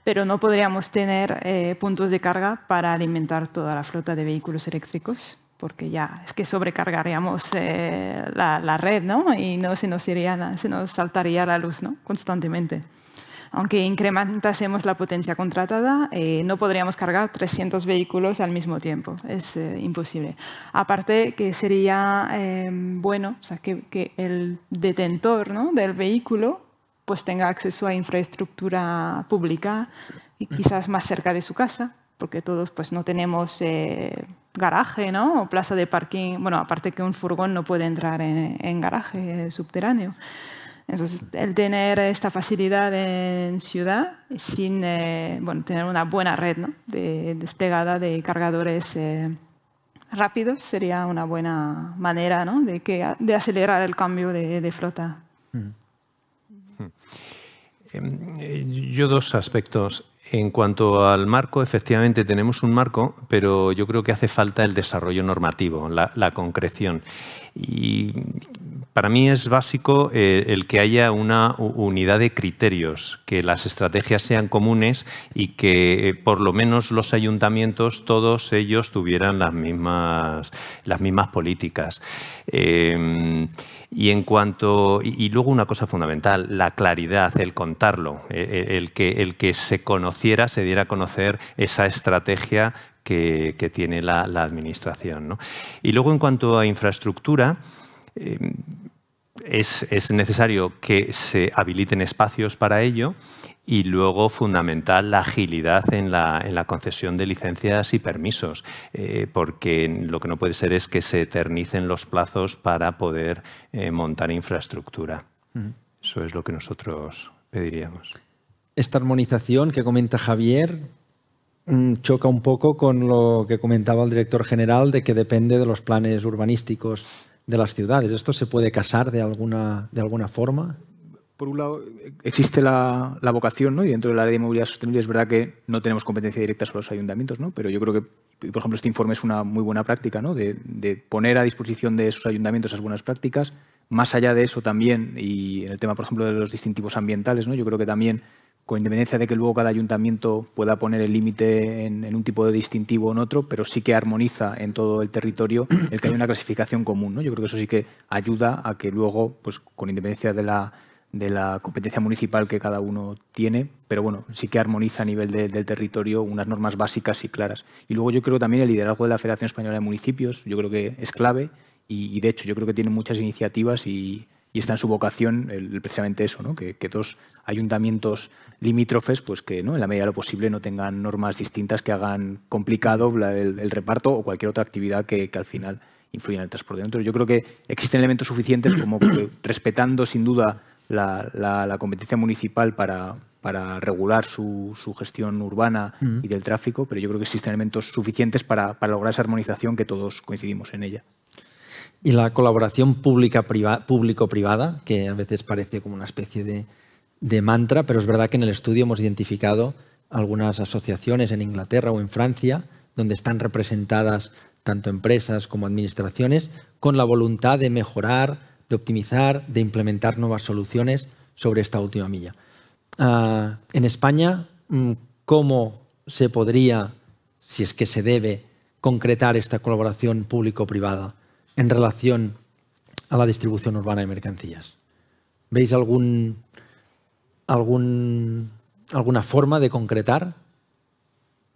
pero no podríamos tener eh, puntos de carga para alimentar toda la flota de vehículos eléctricos porque ya es que sobrecargaríamos eh, la, red ¿no? y no se nos, iría, se nos saltaría la luz ¿no? constantemente. Aunque incrementásemos la potencia contratada, eh, no podríamos cargar 300 vehículos al mismo tiempo. Es eh, imposible. Aparte que sería em, bueno o sea, que, el detentor ¿no? del vehículo pues tenga acceso a infraestructura pública y quizás más cerca de su casa, porque todos pues no tenemos eh, garaje ¿no? o plaza de parking. Bueno, aparte que un furgón no puede entrar en garaje subterráneo. Entonces, el tener esta facilidad en ciudad sin eh, bueno, tener una buena red de, desplegada de cargadores eh, rápidos sería una buena manera de, que, de acelerar el cambio de, flota.
Mm. Em, eh, yo dos aspectos. En cuanto al marco, efectivamente tenemos un marco, pero yo creo que hace falta el desarrollo normativo, la, la concreción. Y para mí es básico eh, el que haya una unidad de criterios, que las estrategias sean comunes y que eh, por lo menos los ayuntamientos, todos ellos, tuvieran las mismas, las mismas políticas. Eh, y en cuanto. luego una cosa fundamental, la claridad, el contarlo, el que, el que se conociera, se diera a conocer esa estrategia que, tiene la, administración. Y luego en cuanto a infraestructura es, necesario que se habiliten espacios para ello y luego, fundamental, la agilidad en la, concesión de licencias y permisos, eh, porque lo que no puede ser es que se eternicen los plazos para poder eh, montar infraestructura. Eso es lo que nosotros pediríamos.
Esta armonización que comenta Javier mm, choca un poco con lo que comentaba el director general de que depende de los planes urbanísticos de las ciudades. ¿Esto se puede casar de alguna, de alguna forma?
Por un lado, existe la, vocación, ¿no? y dentro la área de movilidad sostenible es verdad que no tenemos competencia directa sobre los ayuntamientos, ¿no? pero yo creo que por ejemplo, este informe es una muy buena práctica, ¿no? de, de, poner a disposición de esos ayuntamientos esas buenas prácticas. Más allá de eso también, y en el tema, por ejemplo, de los distintivos ambientales, ¿no? yo creo que también con independencia de que luego cada ayuntamiento pueda poner el límite en, un tipo de distintivo o en otro, pero sí que armoniza en todo el territorio el que haya una clasificación común. ¿no? Yo creo que eso sí que ayuda a que luego, pues, con independencia de la, de la competencia municipal que cada uno tiene, pero bueno, sí que armoniza a nivel del territorio unas normas básicas y claras. Y luego yo creo también el liderazgo de la Federación Española de Municipios, yo creo que es clave y de hecho yo creo que tiene muchas iniciativas y y está en su vocación precisamente eso, ¿no? que, dos ayuntamientos limítrofes, pues que ¿no? en la medida de lo posible no tengan normas distintas que hagan complicado el, reparto o cualquier otra actividad que, al final influya en el transporte. yo creo que existen elementos suficientes como respetando sin duda la, competencia municipal para, regular su, gestión urbana mm. y del tráfico, pero yo creo que existen elementos suficientes para, para lograr esa armonización que todos coincidimos en ella
y la colaboración público-privada, que a veces parece como una especie de, mantra, pero es verdad que en el estudio hemos identificado algunas asociaciones en Inglaterra o en Francia, donde están representadas tanto empresas como administraciones, con la voluntad de mejorar, de optimizar, de implementar nuevas soluciones sobre esta última milla. Ah, en España, mm, ¿cómo se podría, si es que se debe, concretar esta colaboración público-privada? en relación a la distribución urbana de mercancías? ¿Veis algún, algún, alguna forma de concretar?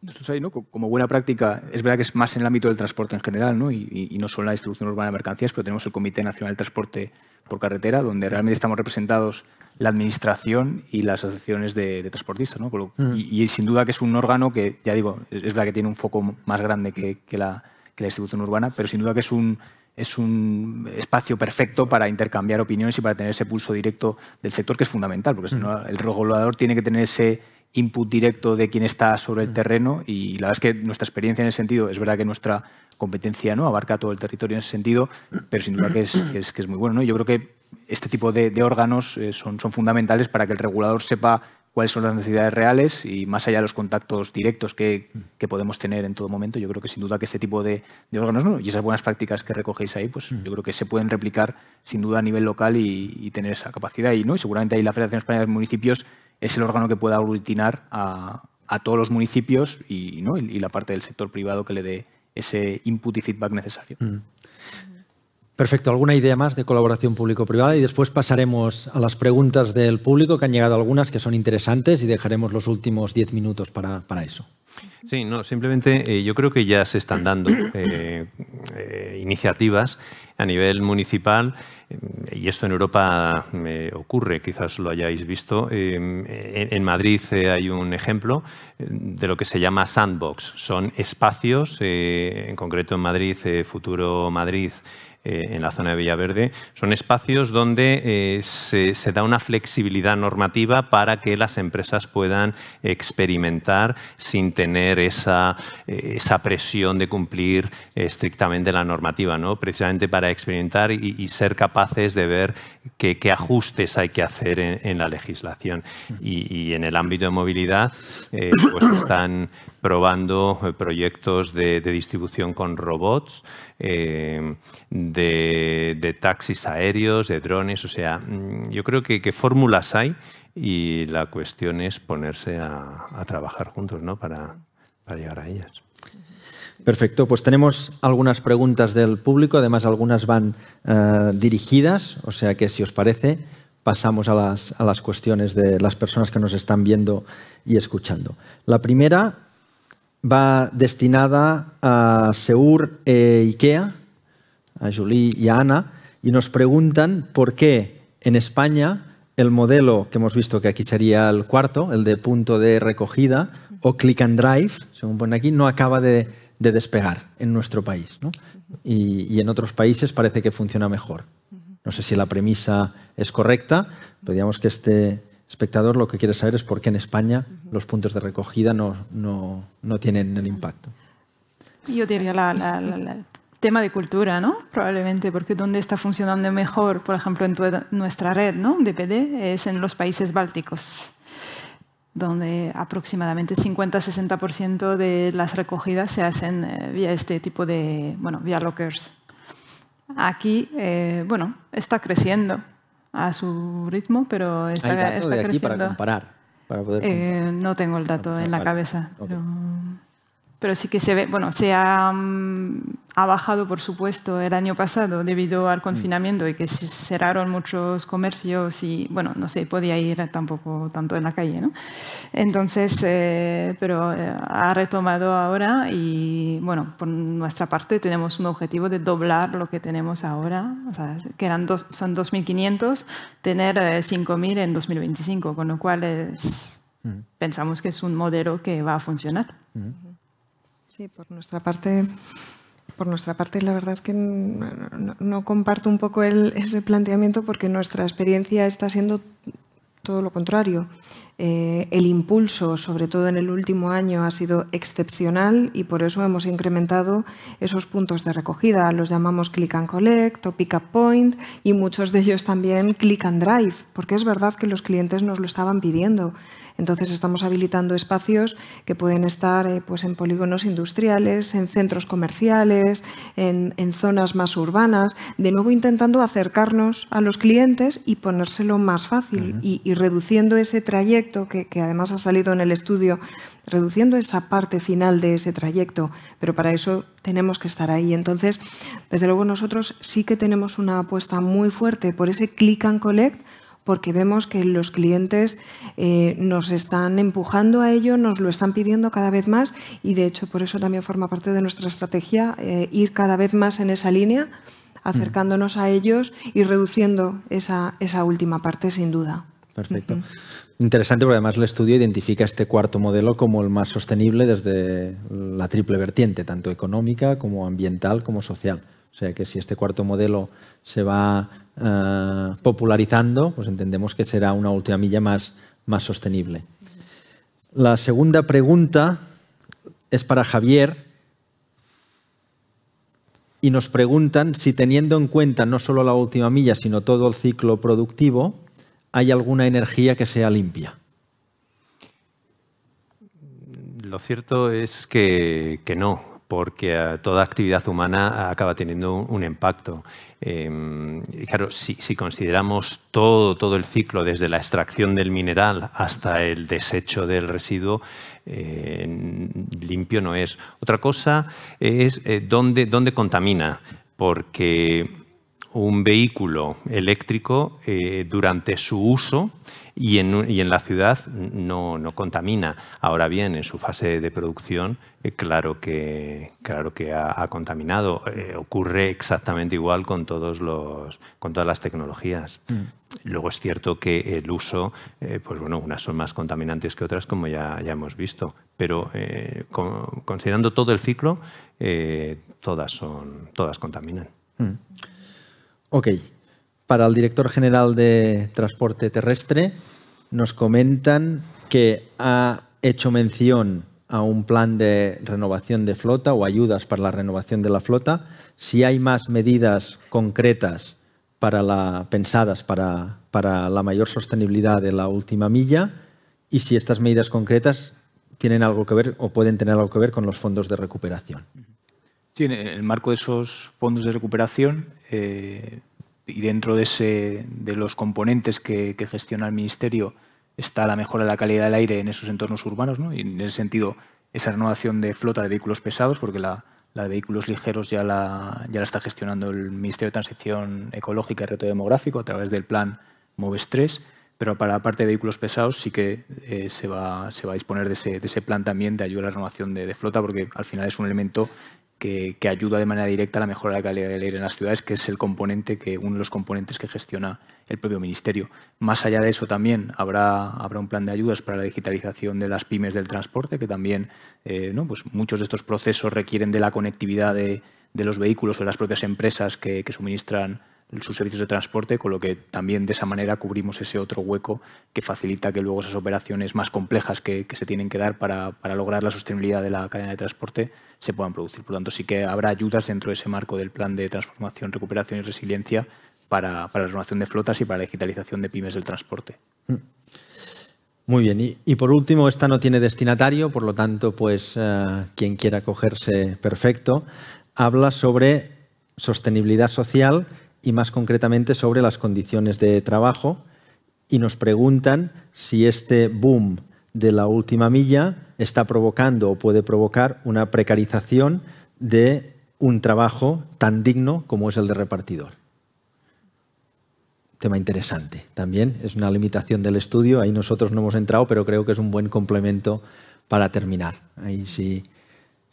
Nosotros ahí, ¿no? como buena práctica, es verdad que es más en el ámbito del transporte en general, ¿no? Y, no solo en la distribución urbana de mercancías, pero tenemos el Comité Nacional de Transporte por Carretera, donde realmente estamos representados la Administración y las asociaciones de, transportistas. Mm. Y, sin duda que es un órgano que, ya digo, es verdad que tiene un foco más grande que la distribución urbana, pero sin duda que es un, es un espacio perfecto para intercambiar opiniones y para tener ese pulso directo del sector, que es fundamental, porque mm. el regulador tiene que tener ese input directo de quién está sobre el mm. terreno y la verdad es que nuestra experiencia en ese sentido, es verdad que nuestra competencia no abarca todo el territorio en ese sentido, pero sin duda que es, que es, muy bueno. Yo creo que este tipo de, órganos eh, son, son fundamentales para que el regulador sepa cuáles son las necesidades reales y más allá de los contactos directos que, podemos tener en todo momento, yo creo que sin duda que este tipo de, órganos y esas buenas prácticas que recogéis ahí, pues mm. yo creo que se pueden replicar sin duda a nivel local y, tener esa capacidad. Y, ¿no? seguramente ahí la Federación Española de Municipios es el órgano que pueda aglutinar a, todos los municipios y, ¿no? y la parte del sector privado que le dé ese input y feedback necesario. Mm. Perfecto, ¿alguna idea
más de colaboración público-privada? Y después pasaremos a las preguntas del público, que han llegado algunas que son interesantes y dejaremos los últimos diez minutos para, eso.
Sí, no, simplemente eh, yo creo que ya se están dando eh, eh, iniciativas a nivel municipal, y esto en Europa ocurre, quizás lo hayáis visto. en, Madrid hay un ejemplo de lo que se llama sandbox. Son espacios, en concreto en Madrid, Futuro Madrid, eh, en la zona de Villaverde, son espacios donde eh, se, da una flexibilidad normativa para que las empresas puedan experimentar sin tener esa, eh, esa presión de cumplir estrictamente la normativa, ¿no? precisamente para experimentar y ser capaces de ver qué, ajustes hay que hacer en, la legislación. Y, en el ámbito de movilidad, eh, pues están probando eh, proyectos de, distribución con robots, eh, de, taxis aéreos, de drones. O sea, mm, yo creo que, fórmulas hay y la cuestión es ponerse a, trabajar juntos ¿no? para llegar a ellas.
Perfecto, pues tenemos algunas preguntas del público, además algunas van eh, dirigidas, o sea que si os parece pasamos a las, a las cuestiones de las personas que nos están viendo y escuchando. La primera va destinada a Seur e Ikea, a Julie y a Ana, y nos preguntan por qué en España el modelo que hemos visto que aquí sería el cuarto, el de punto de recogida o click and drive, según pone aquí, no acaba de de despegar en nuestro país. Y, en otros países parece que funciona mejor. No sé si la premisa es correcta, pero digamos que este espectador lo que quiere saber es por qué en España los puntos de recogida no, tienen el impacto.
Yo diría la, tema de cultura, Probablemente, porque donde está funcionando mejor, por ejemplo, en nuestra red ¿no? de PD, es en los países bálticos donde aproximadamente 50-60% de las recogidas se hacen eh, vía este tipo de, bueno, vía lockers. Aquí, eh, bueno, está creciendo a su ritmo, pero está, Hay para eh, comparar, no tengo el dato ah, en la cabeza. Pero pero sí que se ve, bueno, se ha, mm, ha, bajado, por supuesto, el año pasado debido al mm. confinamiento y que se cerraron muchos comercios y, bueno, no se podía ir tampoco tanto en la calle, ¿no? Entonces, eh, pero eh, ha retomado ahora y, bueno, por nuestra parte tenemos un objetivo de doblar lo que tenemos ahora, o sea, que eran dos, son 2.500, tener 5.000 eh, en 2025, con lo cual
mm. pensamos que es un modelo que va a funcionar. Sí, por nuestra parte, por nuestra parte la verdad es que no, comparto un poco ese planteamiento porque nuestra experiencia está siendo todo lo contrario. Eh, el impulso, sobre todo en el último año, ha sido excepcional y por eso hemos incrementado esos puntos de recogida. Los llamamos click and collect o pick up point y muchos de ellos también click and drive, porque es verdad que los clientes nos lo estaban pidiendo. Entonces estamos habilitando espacios que pueden estar eh, pues en polígonos industriales, en centros comerciales, en, zonas más urbanas, de nuevo intentando acercarnos a los clientes y ponérselo más fácil y reduciendo ese trayecto que, además ha salido en el estudio, reduciendo esa parte final de ese trayecto, pero para eso tenemos que estar ahí. Entonces, desde luego nosotros sí que tenemos una apuesta muy fuerte por ese click and collect, porque vemos que los clientes eh, nos están empujando a ello, nos lo están pidiendo cada vez más y de hecho por eso también forma parte de nuestra estrategia eh, ir cada vez más en esa línea
acercándonos
a ellos y reduciendo esa, última parte, sin duda.
Perfecto. Interesante porque además el estudio identifica este cuarto modelo como el más sostenible desde la triple vertiente, tanto económica como ambiental como social. O sea que si este cuarto modelo se va eh, popularizando, pues entendemos que será una última milla más, más sostenible. La segunda pregunta es para Javier y nos preguntan si teniendo en cuenta no solo la última milla, sino todo el ciclo productivo, hay alguna energía que sea limpia.
Lo cierto es que, no porque eh, toda actividad humana acaba teniendo un impacto. Em, claro, si, consideramos todo, todo el ciclo, desde la extracción del mineral hasta el desecho del residuo, eh, limpio no es. Otra cosa es eh, dónde contamina, porque un vehículo eléctrico eh, durante su uso y en, la ciudad no, no, contamina. Ahora bien, en su fase de producción, eh, claro que, claro que ha, contaminado. Eh, ocurre exactamente igual con, todos los, con todas las tecnologías. Mm. Luego es cierto que el uso, pues bueno, unas son más contaminantes que otras, como ya, ya hemos visto, pero considerando todo el ciclo, todas, son, todas contaminan. Mm. Ok.
Para el director general de Transporte Terrestre, nos comentan que ha hecho mención a un plan de renovación de flota o ayudas para la renovación de la flota. Si hay más medidas concretas para pensadas para, para la mayor sostenibilidad de la última milla y si estas medidas concretas tienen algo que ver o pueden tener algo que ver con los fondos de recuperación.
Sí, en el marco de esos fondos de recuperación eh, y dentro de, ese, de los componentes que, gestiona el Ministerio está la mejora de la calidad del aire en esos entornos urbanos y en ese sentido esa renovación de flota de vehículos pesados porque la, de vehículos ligeros ya la, ya la está gestionando el Ministerio de Transición Ecológica y Reto Demográfico a través del plan MOVES 3 pero para la parte de vehículos pesados sí que eh, se, va, se, va, a disponer de ese, plan también de ayuda a la renovación de, de, flota, porque al final es un elemento que, ayuda de manera directa a la mejora de la calidad del aire en las ciudades, que es el componente que, uno de los componentes que gestiona el propio ministerio. Más allá de eso también habrá, habrá un plan de ayudas para la digitalización de las pymes del transporte, que también eh, ¿no? pues muchos de estos procesos requieren de la conectividad de, los vehículos o de las propias empresas que, que suministran sus servicios de transporte, con lo que también de esa manera cubrimos ese otro hueco que facilita que luego esas operaciones más complejas que, se tienen que dar para, lograr la sostenibilidad de la cadena de transporte se puedan producir. Por lo tanto, sí que habrá ayudas dentro de ese marco del plan de transformación, recuperación y resiliencia para, la renovación de flotas y para la digitalización de pymes del transporte.
Mm. Muy bien, y, por último, esta no tiene destinatario, por lo tanto, pues eh, quien quiera cogerse perfecto, habla sobre sostenibilidad social y más concretamente sobre las condiciones de trabajo y nos preguntan si este boom de la última milla está provocando o puede provocar una precarización de un trabajo tan digno como es el de repartidor. Tema interesante también, es una limitación del estudio, ahí nosotros no hemos entrado, pero creo que es un buen complemento para terminar. Ahí sí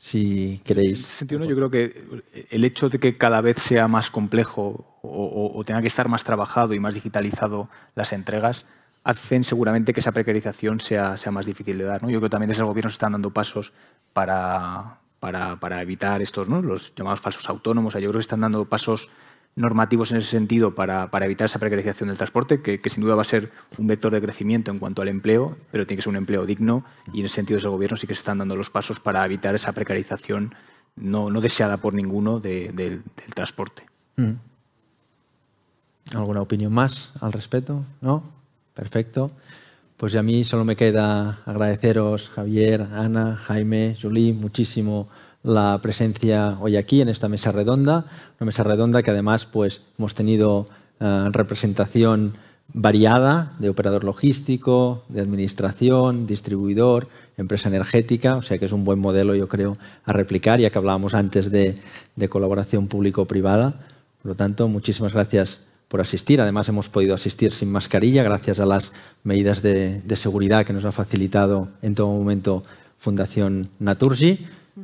si queréis.
yo creo que el hecho de que cada vez sea más complejo o, tenga que estar más trabajado y más digitalizado las entregas, hacen seguramente que esa precarización sea, más difícil de dar. Yo creo que también desde el gobierno se están dando pasos para, para, evitar estos, los llamados falsos autónomos. yo creo que están dando pasos normativos en ese sentido para, evitar esa precarización del transporte, que, sin duda va a ser un vector de crecimiento en cuanto al empleo, pero tiene que ser un empleo digno y en ese sentido ese Gobierno sí que se están dando los pasos para evitar esa precarización no, deseada por ninguno del, transporte.
Mm.
¿Alguna opinión más al respecto? ¿No? Perfecto. Pues a mí solo me queda agradeceros, Javier, Ana, Jaime, Julie, muchísimo la presencia hoy aquí en esta mesa redonda, una mesa redonda que además pues, hemos tenido eh, representación variada de operador logístico, de administración, distribuidor, empresa energética, o sea que es un buen modelo yo creo a replicar, ya que hablábamos antes de, colaboración público-privada. Por lo tanto, muchísimas gracias por asistir. Además, hemos podido asistir sin mascarilla gracias a las medidas de, de seguridad que nos ha facilitado en todo momento Fundación Naturgy.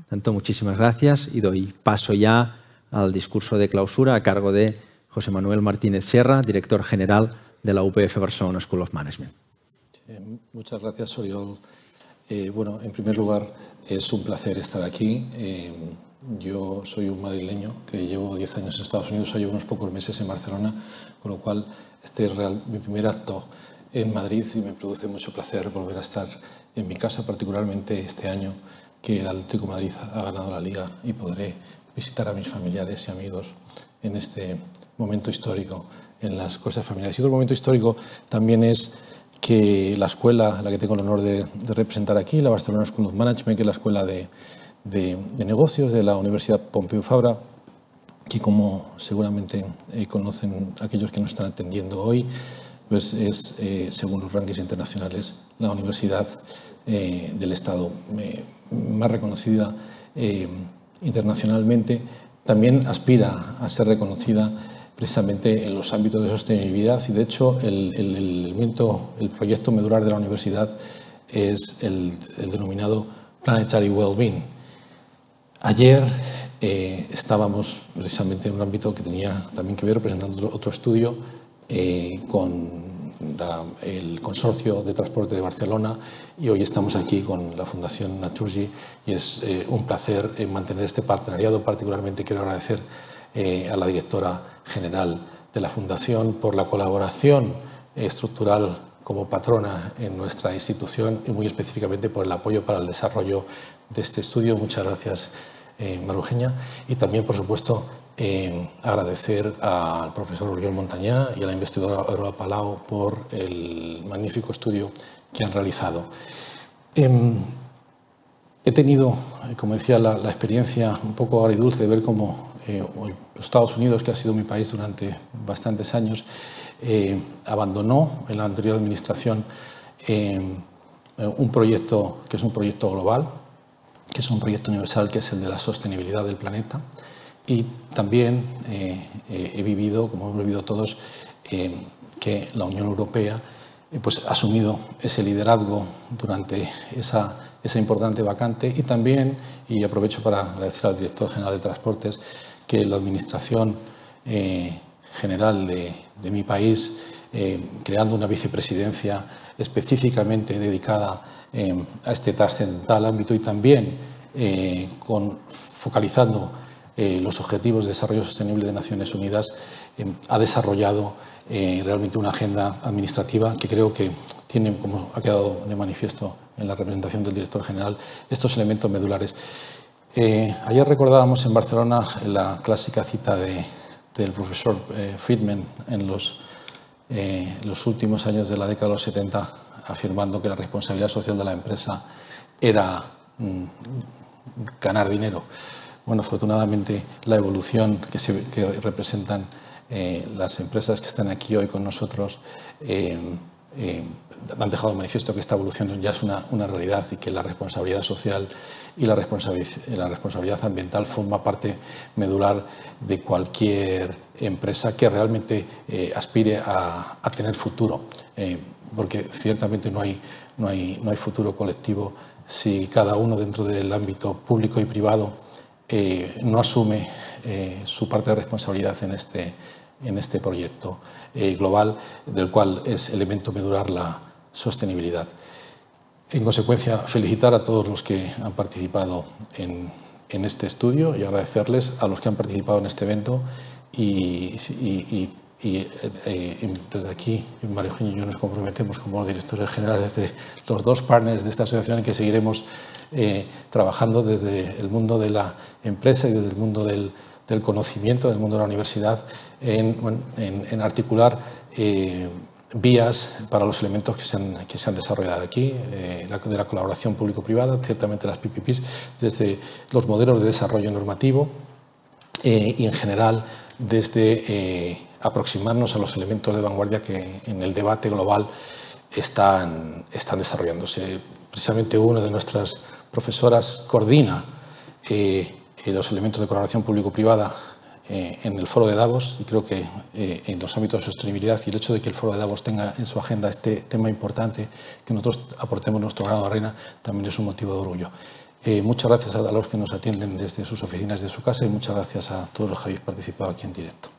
Tanto muchísimas gracias y doy paso ya al discurso de clausura a cargo de José Manuel Martínez Sierra, director general de la UPF Barcelona School of Management.
Eh, muchas gracias, Oriol. Eh, bueno, en primer lugar, es un placer estar aquí. Eh, yo soy un madrileño que llevo 10 años en Estados Unidos, llevo unos pocos meses en Barcelona, con lo cual este es mi primer acto en Madrid y me produce mucho placer volver a estar en mi casa, particularmente este año que el Atlético de Madrid ha ganado la liga y podré visitar a mis familiares y amigos en este momento histórico, en las cosas familiares. Y otro momento histórico también es que la escuela, a la que tengo el honor de, representar aquí, la Barcelona School of Management, que es la escuela de, negocios de la Universidad Pompeu Fabra, que como seguramente eh, conocen aquellos que nos están atendiendo hoy, pues es, eh, según los rankings internacionales, la universidad eh, del Estado más reconocida eh, internacionalmente, también aspira a ser reconocida precisamente en los ámbitos de sostenibilidad y de hecho el, el, el el proyecto medular de la universidad es el, denominado Planetary Wellbeing. Ayer eh, estábamos precisamente en un ámbito que tenía también que ver presentando otro, estudio eh, con el Consorcio de Transporte de Barcelona y hoy estamos aquí con la Fundación Naturgy y es eh, un placer eh, mantener este partenariado. Particularmente quiero agradecer eh, a la directora general de la Fundación por la colaboración estructural como patrona en nuestra institución y muy específicamente por el apoyo para el desarrollo de este estudio. Muchas gracias, Marugenia. Y también, por supuesto, agradecer al profesor Oriol Montañá y a la investigadora Aurora Palau por el magnífico estudio que han realizado. Em, he tenido, eh, como decía, la, experiencia un poco agridulce de ver cómo eh, Estados Unidos, que ha sido mi país durante bastantes años, eh, abandonó en la anterior administración em, un proyecto que es un proyecto global, que es un proyecto universal, que es el de la sostenibilidad del planeta. Y también eh, eh, he vivido, como hemos vivido todos, eh, que la Unión Europea pues, ha asumido ese liderazgo durante esa, importante vacante y también, y aprovecho para agradecer al director general de Transportes, que la Administración General de, mi país, creando una vicepresidencia específicamente dedicada a este trascendental ámbito y también con, focalizando eh, los Objetivos de Desarrollo Sostenible de Naciones Unidas, eh, ha desarrollado eh, realmente una agenda administrativa que creo que tiene, como ha quedado de manifiesto en la representación del director general, estos elementos medulares. ayer recordábamos en Barcelona la clásica cita del profesor Friedman en los, los últimos años de la década de los 70, afirmando que la responsabilidad social de la empresa era mm, ganar dinero bueno, afortunadamente la evolución que, representan eh, las empresas que están aquí hoy con nosotros eh, eh, han dejado manifiesto que esta evolución ya es una, realidad y que la responsabilidad social y la responsabilidad, ambiental forma parte medular de cualquier empresa que realmente aspire a, tener futuro, porque ciertamente no hay futuro colectivo si cada uno dentro del ámbito público y privado eh, no asume eh, su parte de responsabilidad en este, en este proyecto eh, global, del cual es elemento medular la sostenibilidad. En consecuencia, felicitar a todos los que han participado en, en este estudio y agradecerles a los que han participado en este evento y, desde aquí, Mario Eugenio y yo nos comprometemos como directores generales de los dos partners de esta asociación en que seguiremos eh, trabajando desde el mundo de la empresa y desde el mundo del, conocimiento, del mundo de la universidad, en, articular eh, vías para los elementos que se han, desarrollado aquí, eh, de la colaboración público-privada, ciertamente las PPPs, desde los modelos de desarrollo normativo y en general desde aproximarnos a los elementos de vanguardia que en el debate global están, están desarrollándose. Precisamente uno de nuestras profesoras coordina los elementos de colaboración público-privada eh, en el foro de Davos y creo que eh, en los ámbitos de sostenibilidad y el hecho de que el foro de Davos tenga en su agenda este tema importante, que nosotros aportemos nuestro grado de arena, también es un motivo de orgullo. Eh, muchas gracias a los que nos atienden desde sus oficinas de su casa y muchas gracias a todos los que habéis participado aquí en directo.